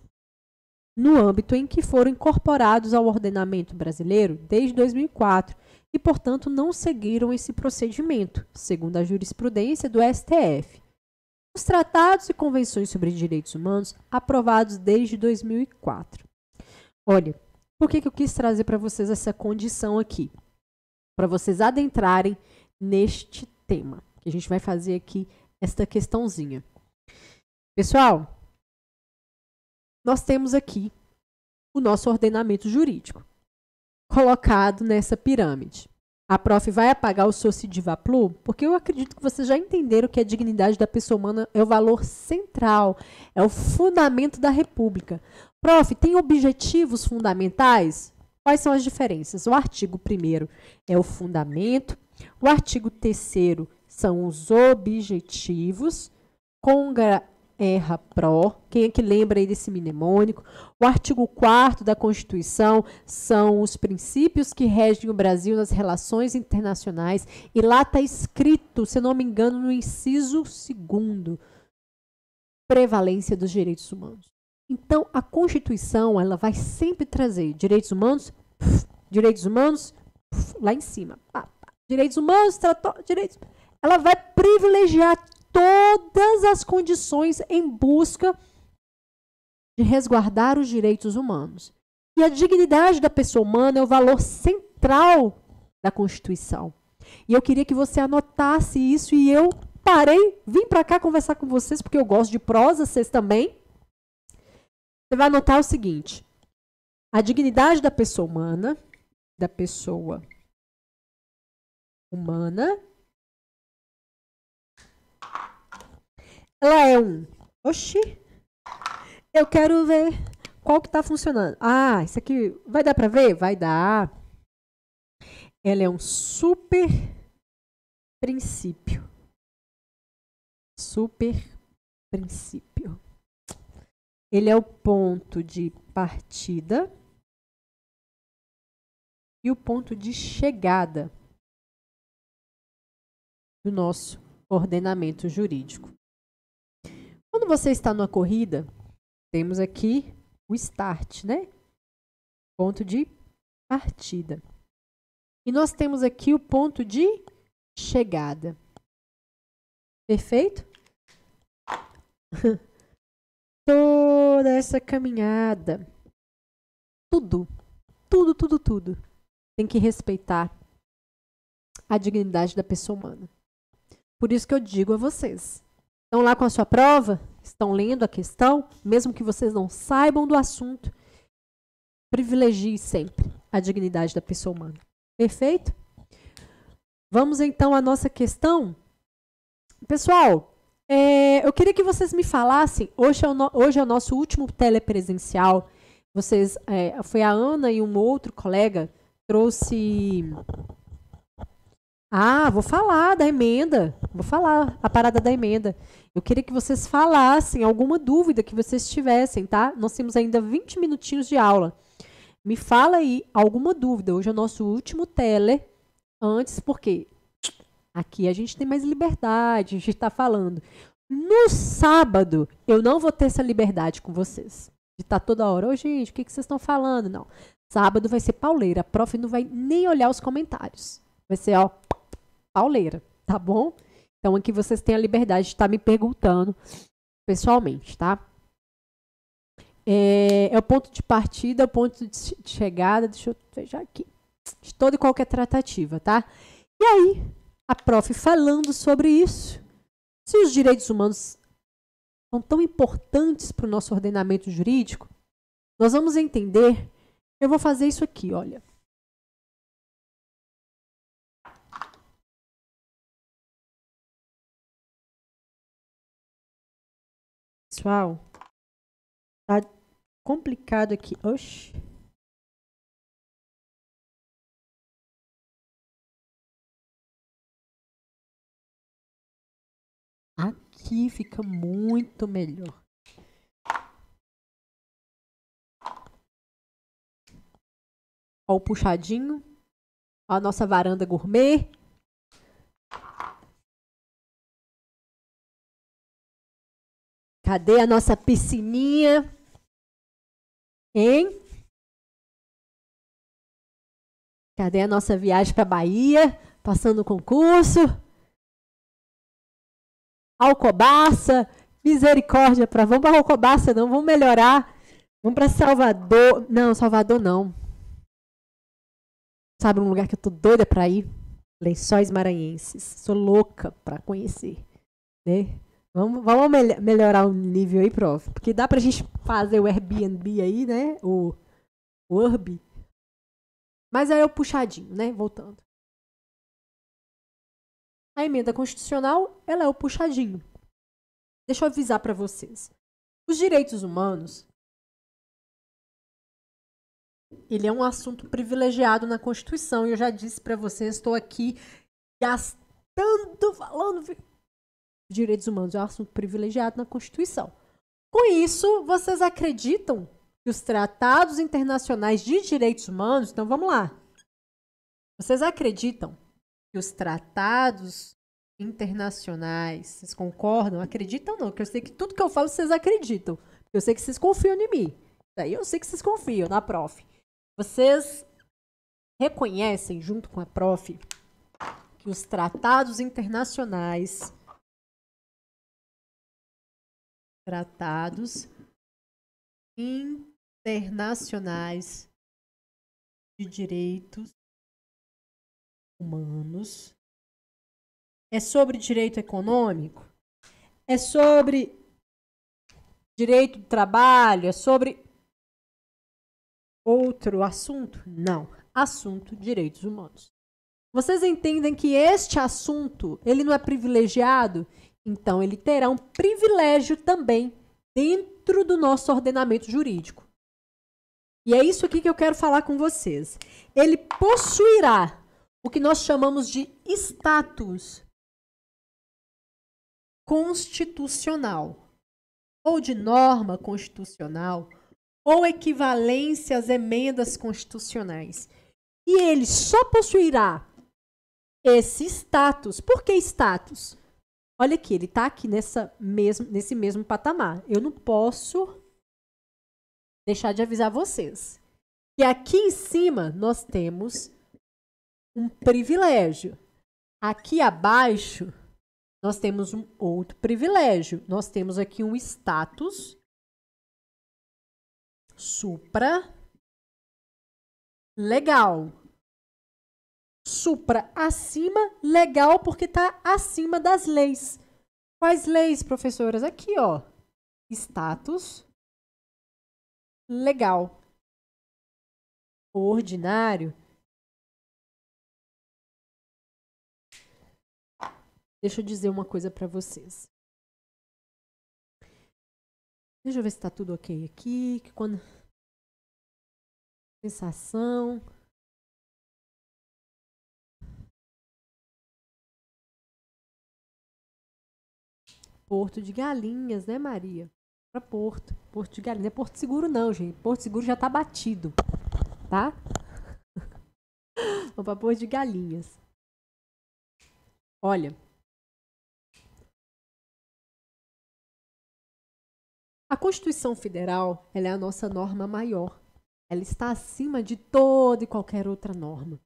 no âmbito em que foram incorporados ao ordenamento brasileiro desde 2004 e, portanto, não seguiram esse procedimento, segundo a jurisprudência do STF. Os tratados e convenções sobre direitos humanos aprovados desde 2004. Olha, por que, que eu quis trazer para vocês essa condição aqui? Para vocês adentrarem neste tema que a gente vai fazer aqui esta questãozinha. Pessoal, nós temos aqui o nosso ordenamento jurídico colocado nessa pirâmide. A prof vai apagar o seu Cidivaplu, porque eu acredito que vocês já entenderam que a dignidade da pessoa humana é o valor central, é o fundamento da república. Prof, tem objetivos fundamentais? Quais são as diferenças? O artigo 1 é o fundamento, o artigo 3 são os objetivos, congra erra pró. Quem é que lembra aí desse mnemônico? O artigo 4 da Constituição são os princípios que regem o Brasil nas relações internacionais e lá está escrito, se não me engano, no inciso 2 prevalência dos direitos humanos. Então, a Constituição, ela vai sempre trazer direitos humanos, pf, direitos humanos, pf, lá em cima. Pá, ah, tá. pá. Direitos humanos, tratou, direitos ela vai privilegiar todas as condições em busca de resguardar os direitos humanos. E a dignidade da pessoa humana é o valor central da Constituição. E eu queria que você anotasse isso e eu parei, vim para cá conversar com vocês porque eu gosto de prosa, vocês também. Você vai anotar o seguinte: a dignidade da pessoa humana, da pessoa humana Ela é um. Oxi. Eu quero ver qual que tá funcionando. Ah, isso aqui vai dar para ver? Vai dar. Ela é um super princípio. Super princípio. Ele é o ponto de partida e o ponto de chegada do nosso ordenamento jurídico. Quando você está numa corrida, temos aqui o start, né? Ponto de partida. E nós temos aqui o ponto de chegada. Perfeito? Toda essa caminhada, tudo, tudo, tudo, tudo, tem que respeitar a dignidade da pessoa humana. Por isso que eu digo a vocês, Estão lá com a sua prova? Estão lendo a questão? Mesmo que vocês não saibam do assunto, privilegie sempre a dignidade da pessoa humana. Perfeito? Vamos então à nossa questão. Pessoal, é, eu queria que vocês me falassem. Hoje é o, no, hoje é o nosso último telepresencial. Vocês, é, foi a Ana e um outro colega trouxe ah, vou falar da emenda. Vou falar a parada da emenda. Eu queria que vocês falassem alguma dúvida que vocês tivessem, tá? Nós temos ainda 20 minutinhos de aula. Me fala aí alguma dúvida. Hoje é o nosso último tele. Antes, porque aqui a gente tem mais liberdade, a gente está falando. No sábado, eu não vou ter essa liberdade com vocês. De estar tá toda hora, ô oh, gente, o que, que vocês estão falando? Não. Sábado vai ser pauleira. A prof não vai nem olhar os comentários. Vai ser, ó, pauleira, tá bom? Então aqui vocês têm a liberdade de estar me perguntando pessoalmente, tá? É, é o ponto de partida, é o ponto de chegada, deixa eu fechar aqui, de toda e qualquer tratativa, tá? E aí, a prof falando sobre isso, se os direitos humanos são tão importantes para o nosso ordenamento jurídico, nós vamos entender. Eu vou fazer isso aqui, olha. Pessoal, tá complicado aqui. Oxi. Aqui fica muito melhor. Ó o puxadinho. Ó a nossa varanda gourmet. Cadê a nossa piscininha? Hein? Cadê a nossa viagem para Bahia? Passando o concurso? Alcobaça, misericórdia para vamos para Alcobaça não, vamos melhorar. Vamos para Salvador. Não, Salvador não. Sabe um lugar que eu tô doida para ir? Lençóis Maranhenses. Sou louca para conhecer, né? Vamos, vamos mel melhorar o nível aí, prof. Porque dá pra gente fazer o Airbnb aí, né? O, o Urb. Mas aí é o puxadinho, né? Voltando. A emenda constitucional, ela é o puxadinho. Deixa eu avisar para vocês. Os direitos humanos, ele é um assunto privilegiado na Constituição. E eu já disse para vocês, estou aqui gastando, falando, direitos humanos é um assunto privilegiado na Constituição. Com isso, vocês acreditam que os tratados internacionais de direitos humanos, então vamos lá. Vocês acreditam que os tratados internacionais, vocês concordam? Acreditam ou não? Porque eu sei que tudo que eu falo vocês acreditam. Eu sei que vocês confiam em mim. Daí eu sei que vocês confiam na prof. Vocês reconhecem junto com a prof que os tratados internacionais tratados internacionais de direitos humanos. É sobre direito econômico? É sobre direito do trabalho? É sobre outro assunto? Não, assunto direitos humanos. Vocês entendem que este assunto, ele não é privilegiado então, ele terá um privilégio também dentro do nosso ordenamento jurídico. E é isso aqui que eu quero falar com vocês. Ele possuirá o que nós chamamos de status constitucional, ou de norma constitucional, ou equivalência às emendas constitucionais. E ele só possuirá esse status. Por que status? olha aqui, ele está aqui nessa mesmo, nesse mesmo patamar. Eu não posso deixar de avisar vocês. E aqui em cima nós temos um privilégio. Aqui abaixo nós temos um outro privilégio. Nós temos aqui um status supra legal supra, acima, legal, porque está acima das leis. Quais leis, professoras? Aqui, ó. Status. Legal. Ordinário. Deixa eu dizer uma coisa para vocês. Deixa eu ver se está tudo ok aqui. Que quando... Sensação. Porto de Galinhas, né, Maria? Para Porto. Porto de Galinhas. É Porto Seguro, não, gente. Porto Seguro já tá batido. Tá? Vamos para Porto de Galinhas. Olha. A Constituição Federal ela é a nossa norma maior. Ela está acima de toda e qualquer outra norma.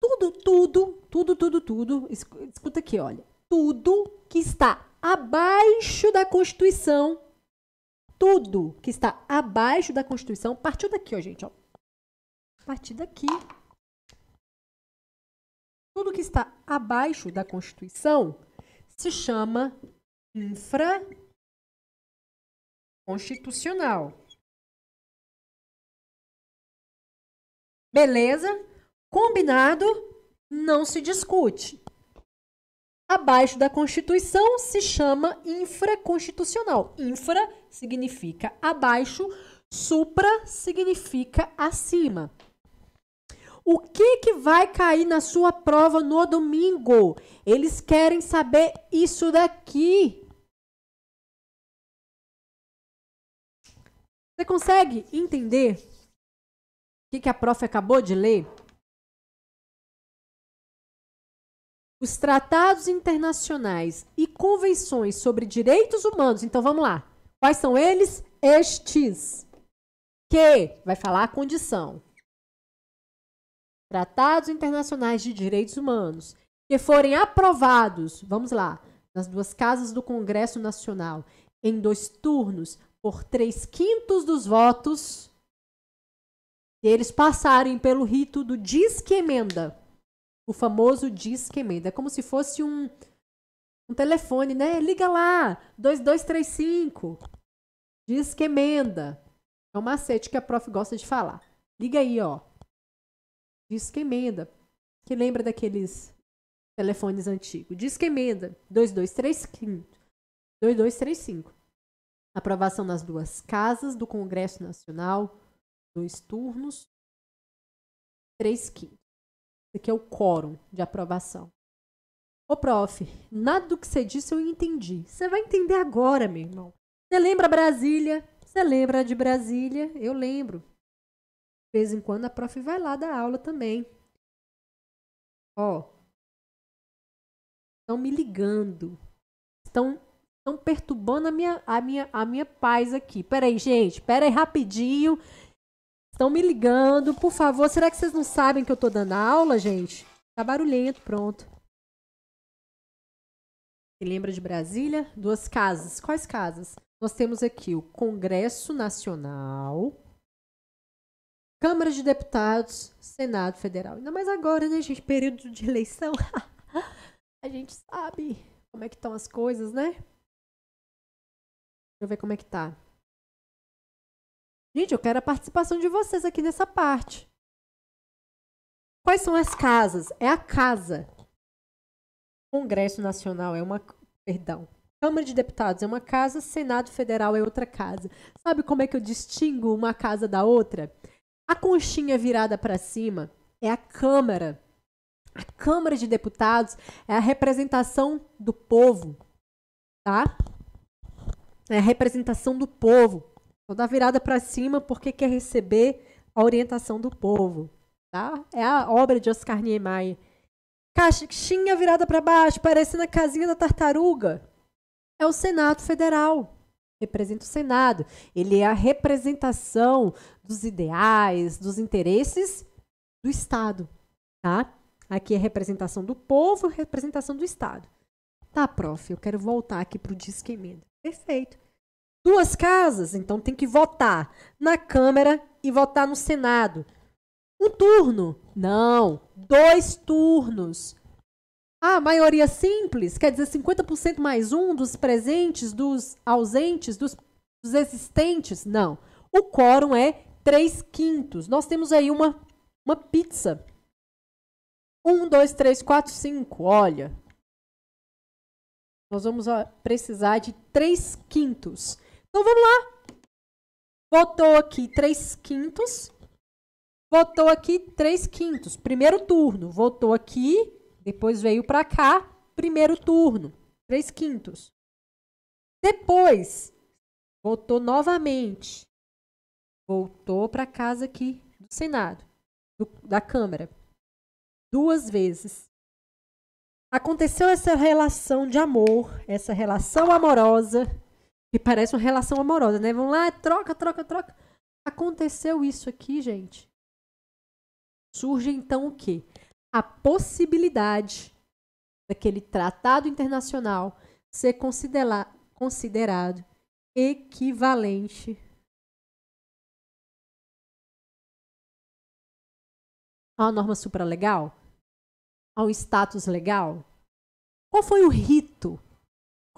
Tudo, tudo, tudo, tudo, tudo. Escuta aqui, olha. Tudo que está abaixo da Constituição. Tudo que está abaixo da Constituição partiu daqui, ó, gente, ó. Partiu daqui. Tudo que está abaixo da Constituição se chama infraconstitucional Beleza? Combinado? Não se discute abaixo da Constituição se chama infraconstitucional. Infra significa abaixo, supra significa acima. O que, que vai cair na sua prova no domingo? Eles querem saber isso daqui. Você consegue entender o que, que a prof acabou de ler? os tratados internacionais e convenções sobre direitos humanos. Então vamos lá. Quais são eles? Estes. Que vai falar a condição. Tratados internacionais de direitos humanos que forem aprovados, vamos lá, nas duas casas do Congresso Nacional, em dois turnos, por três quintos dos votos, e eles passarem pelo rito do disque emenda. O famoso disque emenda. É como se fosse um, um telefone, né? Liga lá, 2235. Disque emenda. É um macete que a prof gosta de falar. Liga aí, ó. Disque emenda. Que lembra daqueles telefones antigos. Disque emenda 2235. 2235. Aprovação nas duas casas do Congresso Nacional, dois turnos, três quintos aqui é o quórum de aprovação. Ô, prof, nada do que você disse eu entendi. Você vai entender agora, meu irmão. Você lembra Brasília? Você lembra de Brasília? Eu lembro. De vez em quando a prof vai lá dar aula também. Ó. Estão me ligando. Estão, estão perturbando a minha, a, minha, a minha paz aqui. Peraí, gente. Peraí, rapidinho. Estão me ligando, por favor. Será que vocês não sabem que eu tô dando aula, gente? Tá barulhento, pronto. lembra de Brasília? Duas casas. Quais casas? Nós temos aqui o Congresso Nacional, Câmara de Deputados, Senado Federal. Ainda mais agora, né, gente? Período de eleição. a gente sabe como é que estão as coisas, né? Deixa eu ver como é que tá. Gente, eu quero a participação de vocês aqui nessa parte. Quais são as casas? É a casa. Congresso Nacional é uma. Perdão. Câmara de Deputados é uma casa, Senado Federal é outra casa. Sabe como é que eu distingo uma casa da outra? A conchinha virada para cima é a Câmara. A Câmara de Deputados é a representação do povo, tá? É a representação do povo. Toda virada para cima porque quer receber a orientação do povo, tá? É a obra de Oscar Niemeyer. Caixinha virada para baixo, parecendo a casinha da tartaruga. É o Senado Federal. Representa o Senado. Ele é a representação dos ideais, dos interesses do Estado, tá? Aqui é representação do povo, representação do Estado. Tá, prof, eu quero voltar aqui para o disque emenda. Perfeito duas casas, então tem que votar na Câmara e votar no Senado. Um turno? Não, dois turnos. A maioria simples, quer dizer 50% mais um dos presentes, dos ausentes, dos, dos existentes? Não. O quórum é 3 quintos. Nós temos aí uma, uma pizza. 1, 2, 3, 4, 5. Olha, nós vamos precisar de 3 quintos. Então vamos lá. Votou aqui 3 quintos. Votou aqui 3 quintos. Primeiro turno. Votou aqui. Depois veio para cá. Primeiro turno. 3 quintos. Depois, votou novamente. Voltou para casa aqui do Senado, do, da Câmara. Duas vezes. Aconteceu essa relação de amor, essa relação amorosa que parece uma relação amorosa, né? Vamos lá, troca, troca, troca. Aconteceu isso aqui, gente. Surge então o quê? A possibilidade daquele tratado internacional ser considera considerado equivalente a uma norma supralegal? A um status legal? Qual foi o rito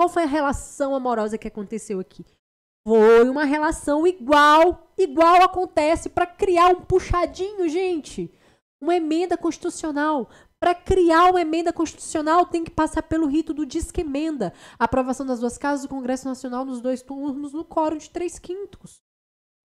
qual foi a relação amorosa que aconteceu aqui? Foi uma relação igual, igual acontece para criar um puxadinho, gente. Uma emenda constitucional. Para criar uma emenda constitucional, tem que passar pelo rito do disque-emenda. Aprovação das duas casas do Congresso Nacional nos dois turnos no quórum de três quintos.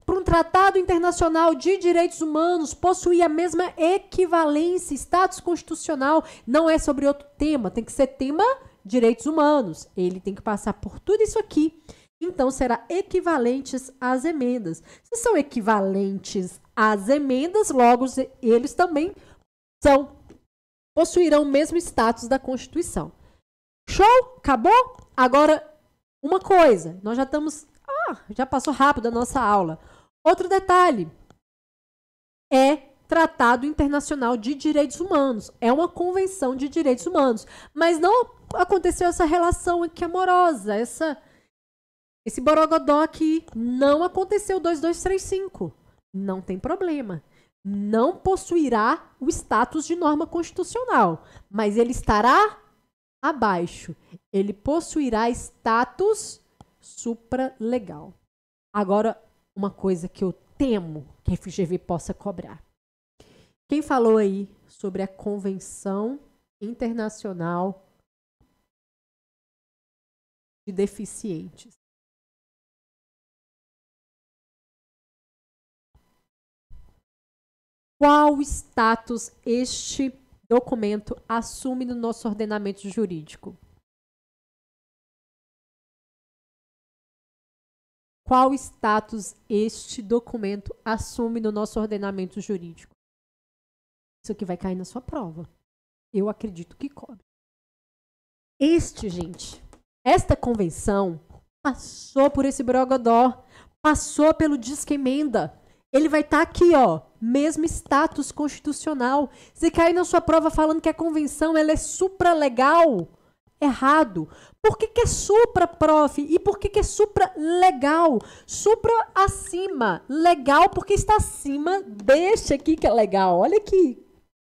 Para um tratado internacional de direitos humanos possuir a mesma equivalência, status constitucional, não é sobre outro tema, tem que ser tema direitos humanos. Ele tem que passar por tudo isso aqui. Então, será equivalentes às emendas. Se são equivalentes às emendas, logo eles também são possuirão o mesmo status da Constituição. Show? Acabou? Agora, uma coisa, nós já estamos. Ah, já passou rápido a nossa aula. Outro detalhe é Tratado Internacional de Direitos Humanos. É uma convenção de direitos humanos. Mas não aconteceu essa relação aqui amorosa, essa, esse borogodó aqui. Não aconteceu 2235. Não tem problema. Não possuirá o status de norma constitucional, mas ele estará abaixo. Ele possuirá status supralegal. Agora, uma coisa que eu temo que a FGV possa cobrar. Quem falou aí sobre a Convenção Internacional de Deficientes? Qual status este documento assume no nosso ordenamento jurídico? Qual status este documento assume no nosso ordenamento jurídico? Isso aqui vai cair na sua prova. Eu acredito que cobre. Este, gente, esta convenção passou por esse brogodó, passou pelo disque emenda. Ele vai estar tá aqui, ó, mesmo status constitucional. Se cair na sua prova falando que a convenção ela é supralegal, errado. Por que, que é supra, prof? E por que, que é supra legal? Supra acima. Legal porque está acima deste aqui que é legal. Olha que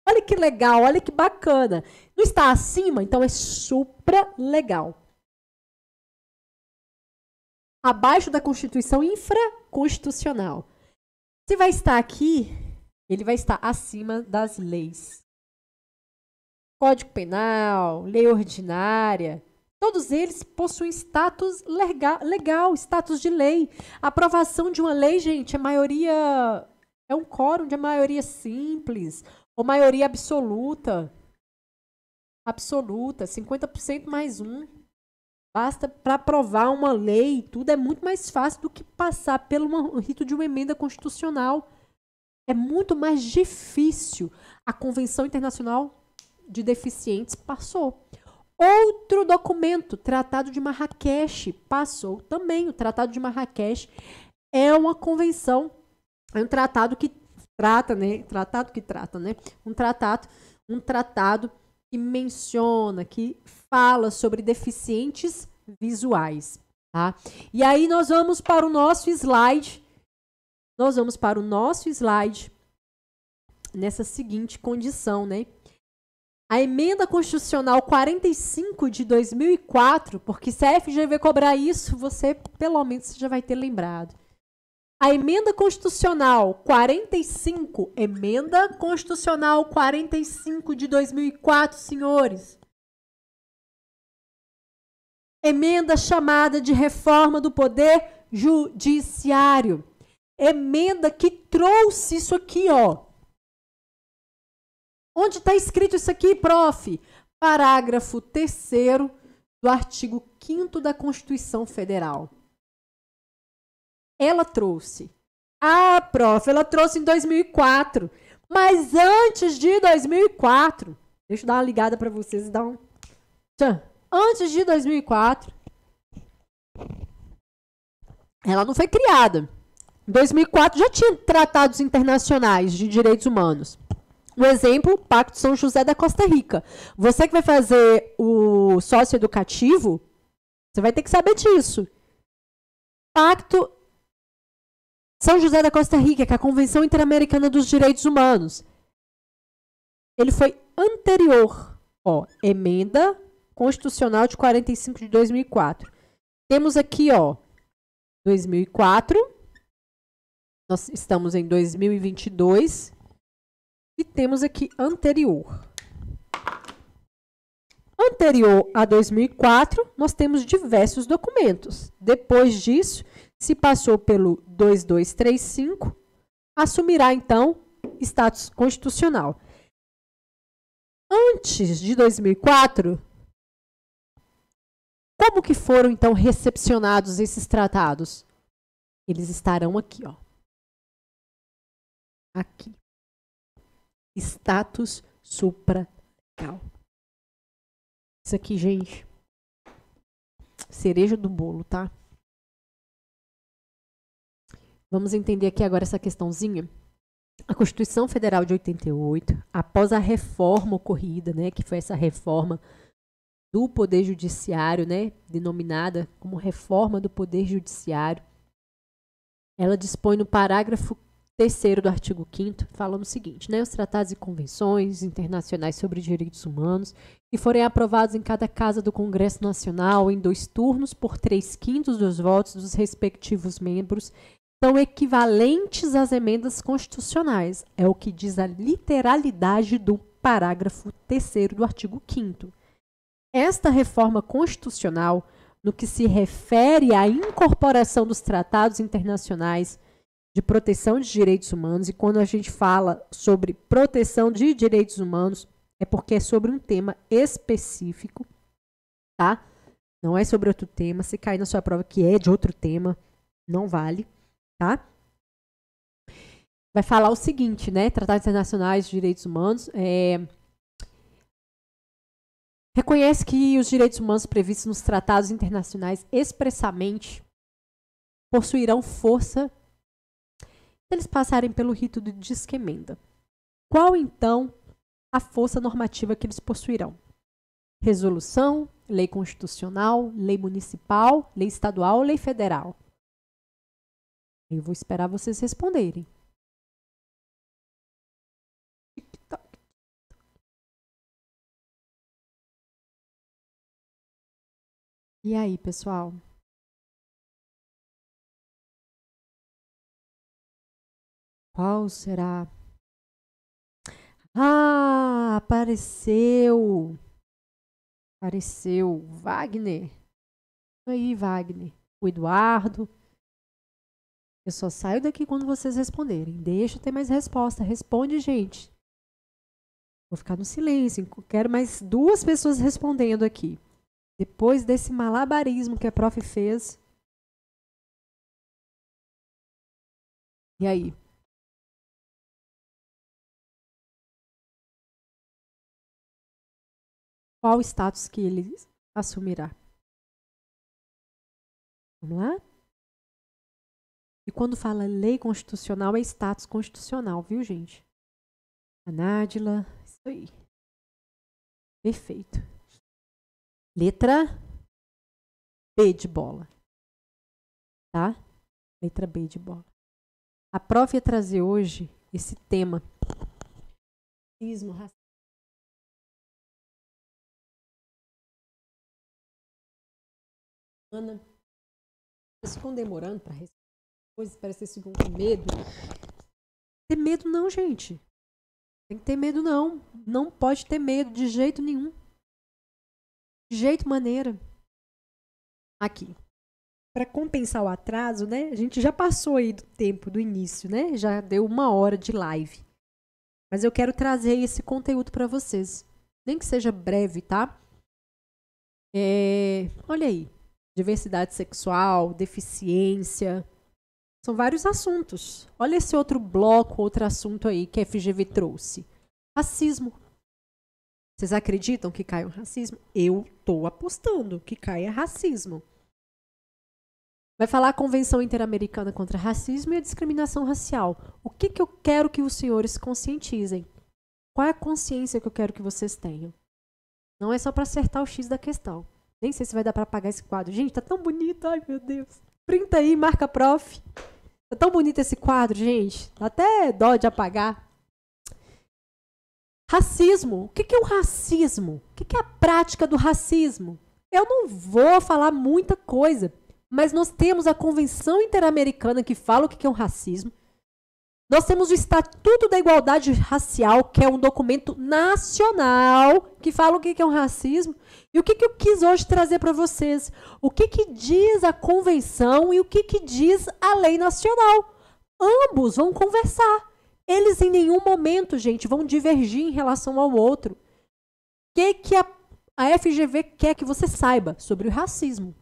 Olha que legal, olha que bacana. Não está acima, então é supra legal. Abaixo da Constituição infraconstitucional. Se vai estar aqui, ele vai estar acima das leis. Código Penal, lei ordinária, todos eles possuem status legal, legal, status de lei. A aprovação de uma lei, gente, a é maioria é um quórum de maioria simples ou maioria absoluta. Absoluta, 50% mais um. Basta para aprovar uma lei, tudo é muito mais fácil do que passar pelo rito de uma emenda constitucional. É muito mais difícil. A Convenção Internacional de Deficientes passou. Outro documento, Tratado de Marrakech, passou também. O Tratado de Marrakech é uma convenção, é um tratado que trata, né? Tratado que trata, né? Um tratado, um tratado que menciona, que fala sobre deficientes visuais, tá? E aí nós vamos para o nosso slide. Nós vamos para o nosso slide nessa seguinte condição, né? A emenda constitucional 45 de 2004, porque se a FGV cobrar isso, você pelo menos já vai ter lembrado a emenda constitucional 45, emenda constitucional 45 de 2004, senhores. Emenda chamada de reforma do poder judiciário. Emenda que trouxe isso aqui, ó. Onde está escrito isso aqui, prof? Parágrafo 3 do artigo 5 da Constituição Federal ela trouxe. Ah, prof, ela trouxe em 2004. Mas antes de 2004, deixa eu dar uma ligada para vocês e dar um. Tchan. Antes de 2004, ela não foi criada. Em 2004 já tinha tratados internacionais de direitos humanos. Um exemplo, o Pacto São José da Costa Rica. Você que vai fazer o sócio educativo, você vai ter que saber disso. Pacto são José da Costa Rica, que é a Convenção Interamericana dos Direitos Humanos. Ele foi anterior, ó, emenda constitucional de 45 de 2004. Temos aqui, ó, 2004. Nós estamos em 2022 e temos aqui anterior anterior a 2004, nós temos diversos documentos. Depois disso, se passou pelo 2235, assumirá então status constitucional. Antes de 2004, como que foram então recepcionados esses tratados? Eles estarão aqui, ó. Aqui. Status supralegal. Isso aqui, gente. Cereja do bolo, tá? Vamos entender aqui agora essa questãozinha. A Constituição Federal de 88, após a reforma ocorrida, né, que foi essa reforma do Poder Judiciário, né, denominada como reforma do Poder Judiciário, ela dispõe no parágrafo terceiro do artigo 5 fala o seguinte, né? Os tratados e convenções internacionais sobre direitos humanos que forem aprovados em cada casa do Congresso Nacional em dois turnos por três quintos dos votos dos respectivos membros são equivalentes às emendas constitucionais. É o que diz a literalidade do parágrafo terceiro do artigo 5 Esta reforma constitucional, no que se refere à incorporação dos tratados internacionais de proteção de direitos humanos, e quando a gente fala sobre proteção de direitos humanos, é porque é sobre um tema específico, tá? Não é sobre outro tema. Se cair na sua prova que é de outro tema, não vale, tá? Vai falar o seguinte, né? Tratados internacionais de direitos humanos. É, reconhece que os direitos humanos previstos nos tratados internacionais expressamente possuirão força eles passarem pelo rito de disquemenda. Qual, então, a força normativa que eles possuirão? Resolução, lei constitucional, lei municipal, lei estadual, lei federal? Eu vou esperar vocês responderem. E aí, pessoal? Qual será? Ah, apareceu! Apareceu Wagner. Aí, Wagner. O Eduardo. Eu só saio daqui quando vocês responderem. Deixa eu ter mais resposta. Responde, gente. Vou ficar no silêncio. Quero mais duas pessoas respondendo aqui. Depois desse malabarismo que a prof fez. E aí? qual status que ele assumirá. Vamos lá? E quando fala lei constitucional, é status constitucional, viu, gente? A Nádila, isso aí. Perfeito. Letra B de bola. Tá? Letra B de bola. A prof ia trazer hoje esse tema. Racismo, racismo semana. Vocês ficam demorando para receber coisas, parece que segundo com medo. Ter medo não, gente. Tem que ter medo não. Não pode ter medo de jeito nenhum. De jeito maneira. Aqui. Para compensar o atraso, né? A gente já passou aí do tempo do início, né? Já deu uma hora de live. Mas eu quero trazer esse conteúdo para vocês. Nem que seja breve, tá? É, olha aí diversidade sexual, deficiência. São vários assuntos. Olha esse outro bloco, outro assunto aí que a FGV trouxe. Racismo. Vocês acreditam que cai um racismo? Eu tô apostando que caia é racismo. Vai falar a Convenção Interamericana contra Racismo e a Discriminação Racial. O que, que eu quero que os senhores conscientizem? Qual é a consciência que eu quero que vocês tenham? Não é só para acertar o X da questão. Nem sei se vai dar para pagar esse quadro. Gente, tá tão bonito. Ai, meu Deus. Printa aí, marca prof. Tá tão bonito esse quadro, gente. Dá até dó de apagar. Racismo. O que é o racismo? O que é a prática do racismo? Eu não vou falar muita coisa, mas nós temos a Convenção Interamericana que fala o que é um racismo. Nós temos o Estatuto da Igualdade Racial, que é um documento nacional que fala o que é um racismo. E o que, que eu quis hoje trazer para vocês? O que, que diz a convenção e o que, que diz a lei nacional? Ambos vão conversar. Eles em nenhum momento, gente, vão divergir em relação ao outro. O que, que a, a FGV quer que você saiba sobre o racismo?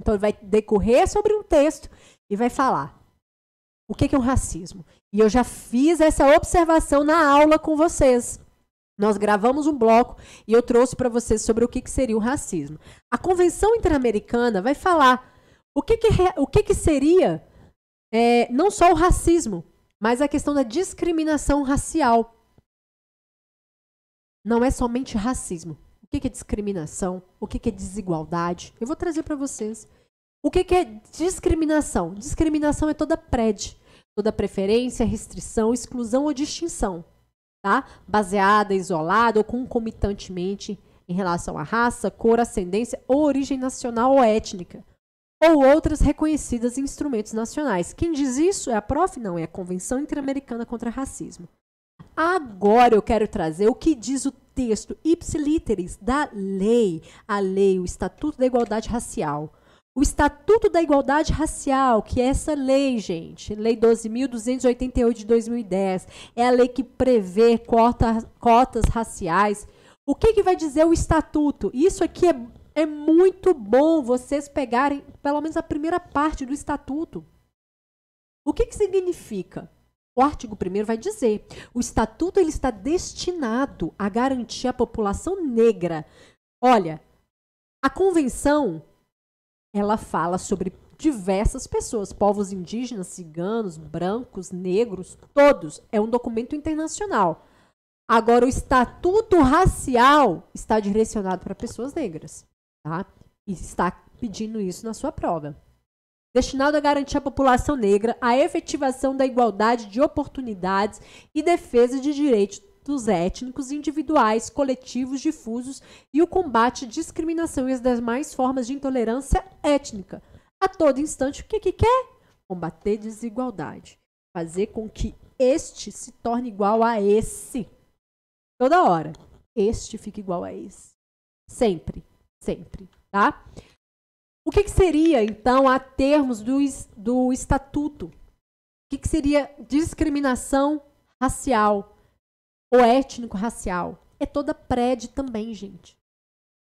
Então, ele vai decorrer sobre um texto e vai falar o que, que é um racismo e eu já fiz essa observação na aula com vocês. Nós gravamos um bloco e eu trouxe para vocês sobre o que, que, seria o racismo. A Convenção Interamericana vai falar o que, que é o que, que seria é, não só o racismo, mas a questão da discriminação racial. Não é somente racismo. O que, que é discriminação? O que, que é desigualdade? Eu vou trazer para vocês. O que, que é discriminação? Discriminação é toda prédio toda preferência, restrição, exclusão ou distinção, tá? Baseada, isolada ou concomitantemente em relação à raça, cor, ascendência ou origem nacional ou étnica, ou outras reconhecidas em instrumentos nacionais. Quem diz isso é a PROF? Não, é a Convenção Interamericana contra Racismo. Agora eu quero trazer o que diz o texto ipsiliteris da lei, a lei, o Estatuto da Igualdade Racial. O Estatuto da Igualdade Racial, que é essa lei, gente, Lei 12.288 de 2010, é a lei que prevê cota, cotas raciais. O que, que vai dizer o Estatuto? Isso aqui é, é muito bom vocês pegarem pelo menos a primeira parte do Estatuto. O que, que significa? O artigo 1 vai dizer: o estatuto ele está destinado a garantir a população negra. Olha, a convenção ela fala sobre diversas pessoas, povos indígenas, ciganos, brancos, negros, todos. É um documento internacional. Agora, o estatuto racial está direcionado para pessoas negras, tá? E está pedindo isso na sua prova. Destinado a garantir à população negra a efetivação da igualdade de oportunidades e defesa de direitos dos étnicos, individuais, coletivos, difusos e o combate à discriminação e às demais formas de intolerância étnica. A todo instante, o que, que quer? Combater desigualdade. Fazer com que este se torne igual a esse. Toda hora. Este fica igual a esse. Sempre. Sempre. Tá? O que, que seria, então, a termos do, do estatuto? O que, que seria discriminação racial? ou é étnico-racial. É toda prédio também, gente.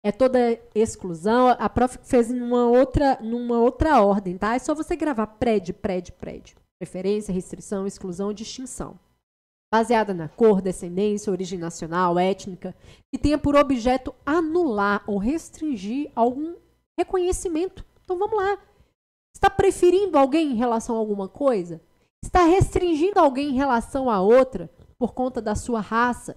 É toda exclusão. A prof fez numa outra, numa outra ordem, tá? É só você gravar prédio, prédio, prédio. Preferência, restrição, exclusão distinção. Baseada na cor, descendência, origem nacional, étnica, que tenha por objeto anular ou restringir algum reconhecimento. Então vamos lá. Está preferindo alguém em relação a alguma coisa? Está restringindo alguém em relação a outra? por conta da sua raça,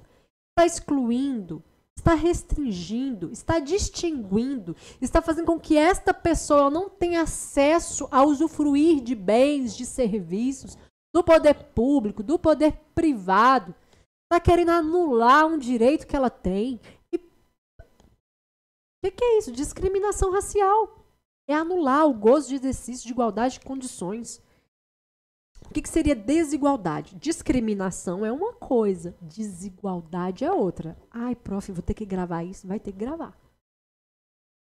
está excluindo, está restringindo, está distinguindo, está fazendo com que esta pessoa não tenha acesso a usufruir de bens, de serviços do poder público, do poder privado. Está querendo anular um direito que ela tem. E... O que, que é isso? Discriminação racial. É anular o gozo de exercício de igualdade de condições que, que seria desigualdade? Discriminação é uma coisa, desigualdade é outra. Ai, prof, vou ter que gravar isso, vai ter que gravar.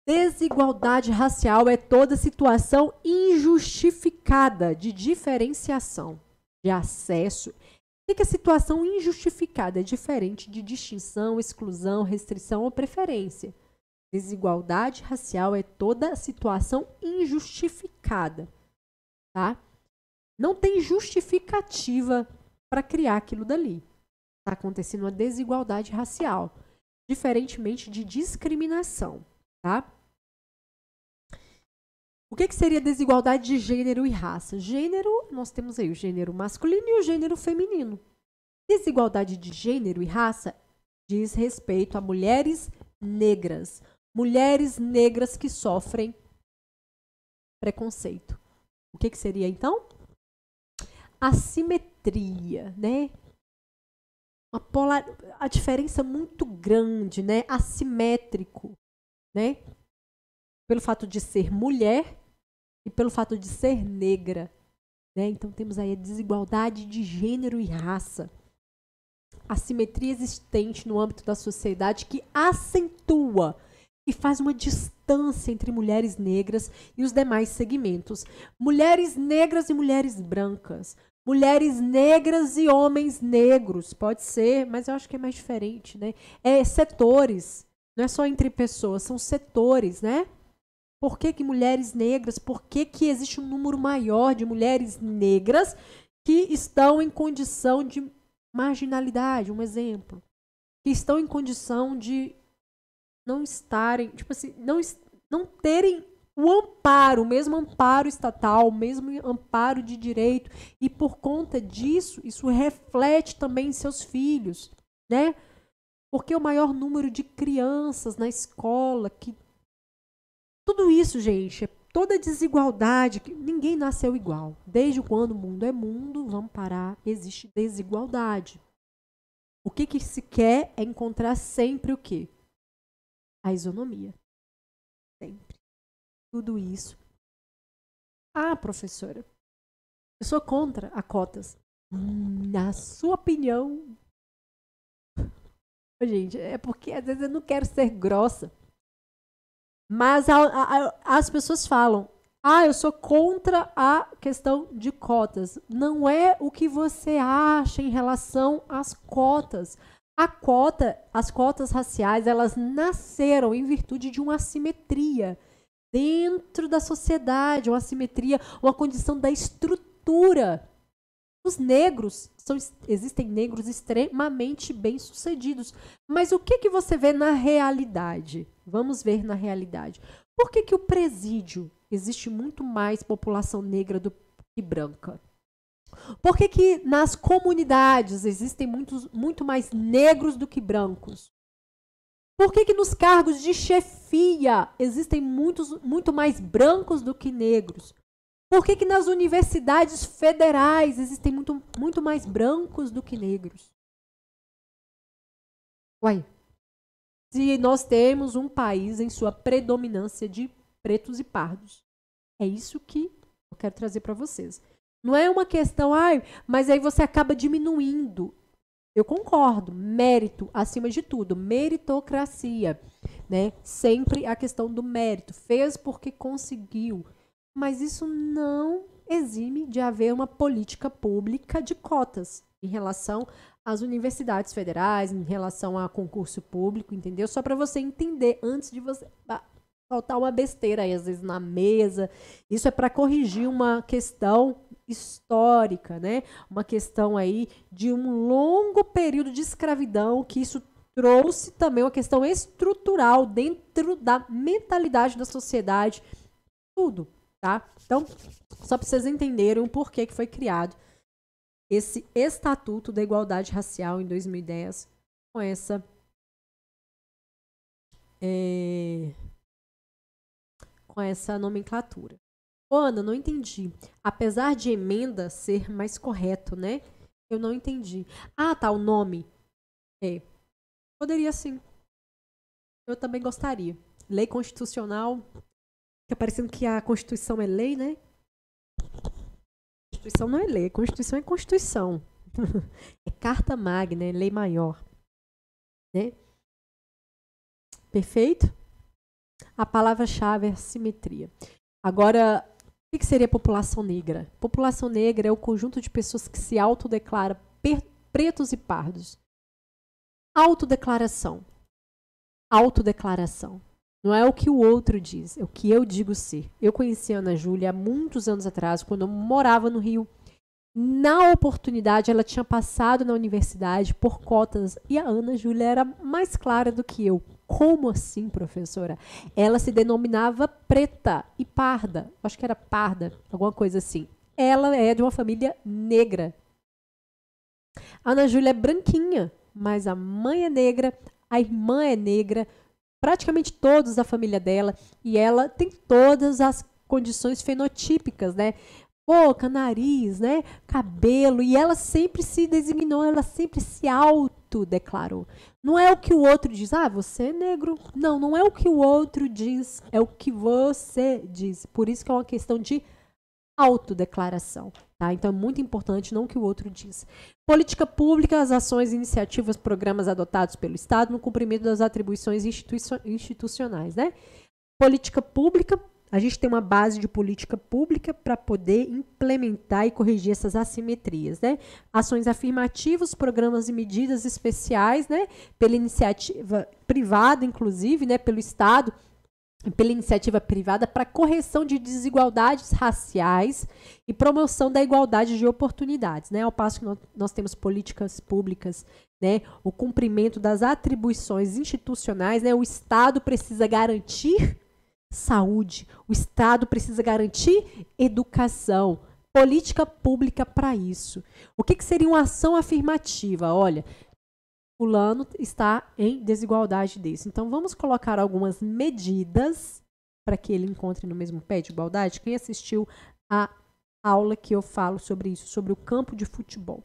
Desigualdade racial é toda situação injustificada de diferenciação de acesso. O que é situação injustificada? É diferente de distinção, exclusão, restrição ou preferência. Desigualdade racial é toda situação injustificada, tá? Não tem justificativa para criar aquilo dali. Está acontecendo uma desigualdade racial, diferentemente de discriminação, tá? O que, que seria desigualdade de gênero e raça? Gênero, nós temos aí o gênero masculino e o gênero feminino. Desigualdade de gênero e raça diz respeito a mulheres negras, mulheres negras que sofrem preconceito. O que, que seria então? assimetria, né? Uma polar, a diferença muito grande, né? Assimétrico, né? Pelo fato de ser mulher e pelo fato de ser negra, né? Então temos aí a desigualdade de gênero e raça. Assimetria existente no âmbito da sociedade que acentua e faz uma distância entre mulheres negras e os demais segmentos. Mulheres negras e mulheres brancas, mulheres negras e homens negros. Pode ser, mas eu acho que é mais diferente, né? É setores, não é só entre pessoas, são setores, né? Por que, que mulheres negras? Por que, que existe um número maior de mulheres negras que estão em condição de marginalidade? Um exemplo. Que estão em condição de não estarem, tipo assim, não, não terem o amparo, o mesmo amparo estatal, o mesmo amparo de direito, e por conta disso, isso reflete também em seus filhos, né? Porque o maior número de crianças na escola que tudo isso, gente, é toda desigualdade, ninguém nasceu igual. Desde quando o mundo é mundo, vamos parar, existe desigualdade. O que que se quer é encontrar sempre o quê? A isonomia tudo isso. Ah, professora, eu sou contra a cotas. na sua opinião. Gente, é porque às vezes eu não quero ser grossa. Mas a, a, as pessoas falam: ah, eu sou contra a questão de cotas. Não é o que você acha em relação às cotas. A cota, as cotas raciais, elas nasceram em virtude de uma assimetria dentro da sociedade, uma assimetria, uma condição da estrutura. Os negros são, existem negros extremamente bem-sucedidos, mas o que que você vê na realidade? Vamos ver na realidade. Por que que o presídio existe muito mais população negra do que branca? Por que, que nas comunidades existem muitos, muito mais negros do que brancos? Por que, que nos cargos de chefia existem muitos, muito mais brancos do que negros? Por que, que nas universidades federais existem muito, muito mais brancos do que negros? Uai. Se nós temos um país em sua predominância de pretos e pardos. É isso que eu quero trazer para vocês. Não é uma questão, ai, mas aí você acaba diminuindo. Eu concordo, mérito acima de tudo, meritocracia, né? Sempre a questão do mérito, fez porque conseguiu. Mas isso não exime de haver uma política pública de cotas em relação às universidades federais, em relação a concurso público, entendeu? Só para você entender antes de você faltar uma besteira aí às vezes na mesa. Isso é para corrigir uma questão histórica, né? Uma questão aí de um longo período de escravidão que isso trouxe também uma questão estrutural dentro da mentalidade da sociedade, tudo, tá? Então, só para vocês entenderem o porquê que foi criado esse Estatuto da Igualdade Racial em 2010 com essa é, com essa nomenclatura. Ô, Ana, não entendi. Apesar de emenda ser mais correto, né? Eu não entendi. Ah, tá, o nome. É. Poderia sim. Eu também gostaria. Lei constitucional. Fica é parecendo que a Constituição é lei, né? Constituição não é lei. Constituição é Constituição. é carta magna, é lei maior. Né? Perfeito? A palavra-chave é simetria. Agora, o que seria população negra? População negra é o conjunto de pessoas que se autodeclara pretos e pardos. Autodeclaração. Autodeclaração. Não é o que o outro diz, é o que eu digo ser. Eu conheci a Ana Júlia há muitos anos atrás, quando eu morava no Rio. Na oportunidade, ela tinha passado na universidade por cotas e a Ana Júlia era mais clara do que eu. Como assim, professora? Ela se denominava preta e parda. Acho que era parda, alguma coisa assim. Ela é de uma família negra. A Ana Júlia é branquinha, mas a mãe é negra, a irmã é negra, praticamente todos da família dela, e ela tem todas as condições fenotípicas, né? boca, nariz, né, cabelo, e ela sempre se designou, ela sempre se autodeclarou. Não é o que o outro diz, ah, você é negro. Não, não é o que o outro diz, é o que você diz. Por isso que é uma questão de autodeclaração. Tá? Então é muito importante não o que o outro diz. Política pública, as ações, iniciativas, programas adotados pelo Estado no cumprimento das atribuições institucionais. Né? Política pública a gente tem uma base de política pública para poder implementar e corrigir essas assimetrias, né? Ações afirmativas, programas e medidas especiais, né? Pela iniciativa privada, inclusive, né? Pelo Estado, pela iniciativa privada para correção de desigualdades raciais e promoção da igualdade de oportunidades, né? Ao passo que nós, temos políticas públicas, né? O cumprimento das atribuições institucionais, né? O Estado precisa garantir saúde, o Estado precisa garantir educação, política pública para isso. O que, que seria uma ação afirmativa? Olha, fulano está em desigualdade desse. Então vamos colocar algumas medidas para que ele encontre no mesmo pé de igualdade. Quem assistiu a aula que eu falo sobre isso, sobre o campo de futebol.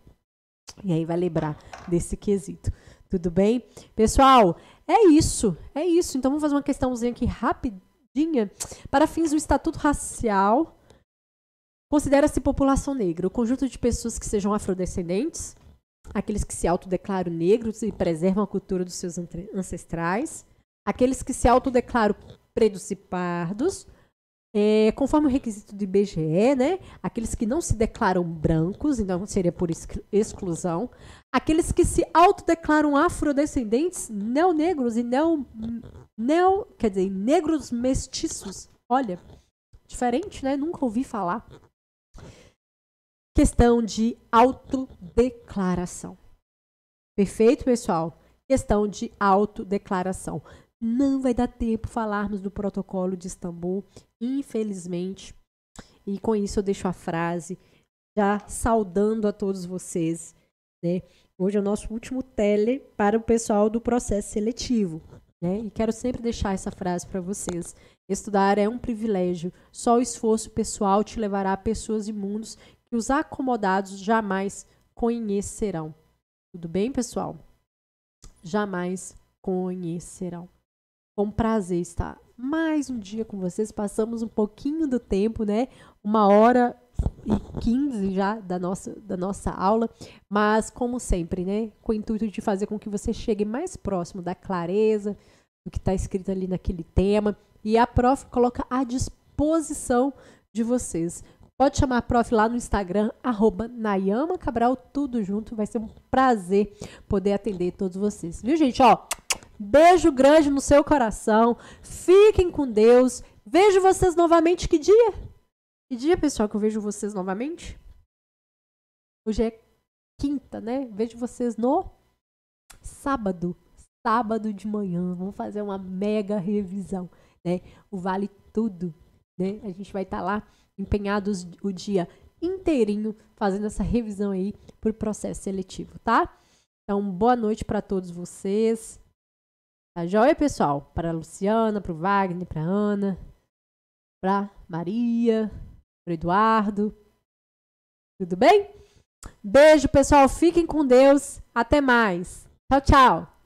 E aí vai lembrar desse quesito. Tudo bem? Pessoal, é isso. É isso. Então vamos fazer uma questãozinha aqui rápida para fins do Estatuto Racial, considera-se população negra o conjunto de pessoas que sejam afrodescendentes, aqueles que se autodeclaram negros e preservam a cultura dos seus ancestrais, aqueles que se autodeclaram pretos e pardos, é, conforme o requisito do IBGE, né? Aqueles que não se declaram brancos, então seria por exclusão. Aqueles que se autodeclaram afrodescendentes, não negros e não neo, quer dizer, negros mestiços. Olha, diferente, né? Nunca ouvi falar. Questão de autodeclaração. Perfeito, pessoal? Questão de autodeclaração. Não vai dar tempo falarmos do protocolo de Istambul, infelizmente. E com isso eu deixo a frase já saudando a todos vocês, né? Hoje é o nosso último tele para o pessoal do processo seletivo. Né? E quero sempre deixar essa frase para vocês. Estudar é um privilégio. Só o esforço pessoal te levará a pessoas e mundos que os acomodados jamais conhecerão. Tudo bem, pessoal? Jamais conhecerão. Com prazer estar mais um dia com vocês. Passamos um pouquinho do tempo, né? Uma hora e quinze já da nossa, da nossa aula, mas como sempre, né? Com o intuito de fazer com que você chegue mais próximo da clareza do que está escrito ali naquele tema. E a prof coloca à disposição de vocês. Pode chamar a prof lá no Instagram, arroba Nayama Cabral, tudo junto. Vai ser um prazer poder atender todos vocês. Viu, gente? Ó, Beijo grande no seu coração. Fiquem com Deus. Vejo vocês novamente. Que dia? Que dia, pessoal, que eu vejo vocês novamente? Hoje é quinta, né? Vejo vocês no sábado. Sábado de manhã. Vamos fazer uma mega revisão, né? O Vale Tudo, né? A gente vai estar tá lá empenhados o dia inteirinho fazendo essa revisão aí por processo seletivo, tá? Então, boa noite para todos vocês. Tá joia, pessoal? Para a Luciana, para o Wagner, para a Ana, para Maria, para Eduardo. Tudo bem? Beijo, pessoal. Fiquem com Deus. Até mais. Tchau, tchau.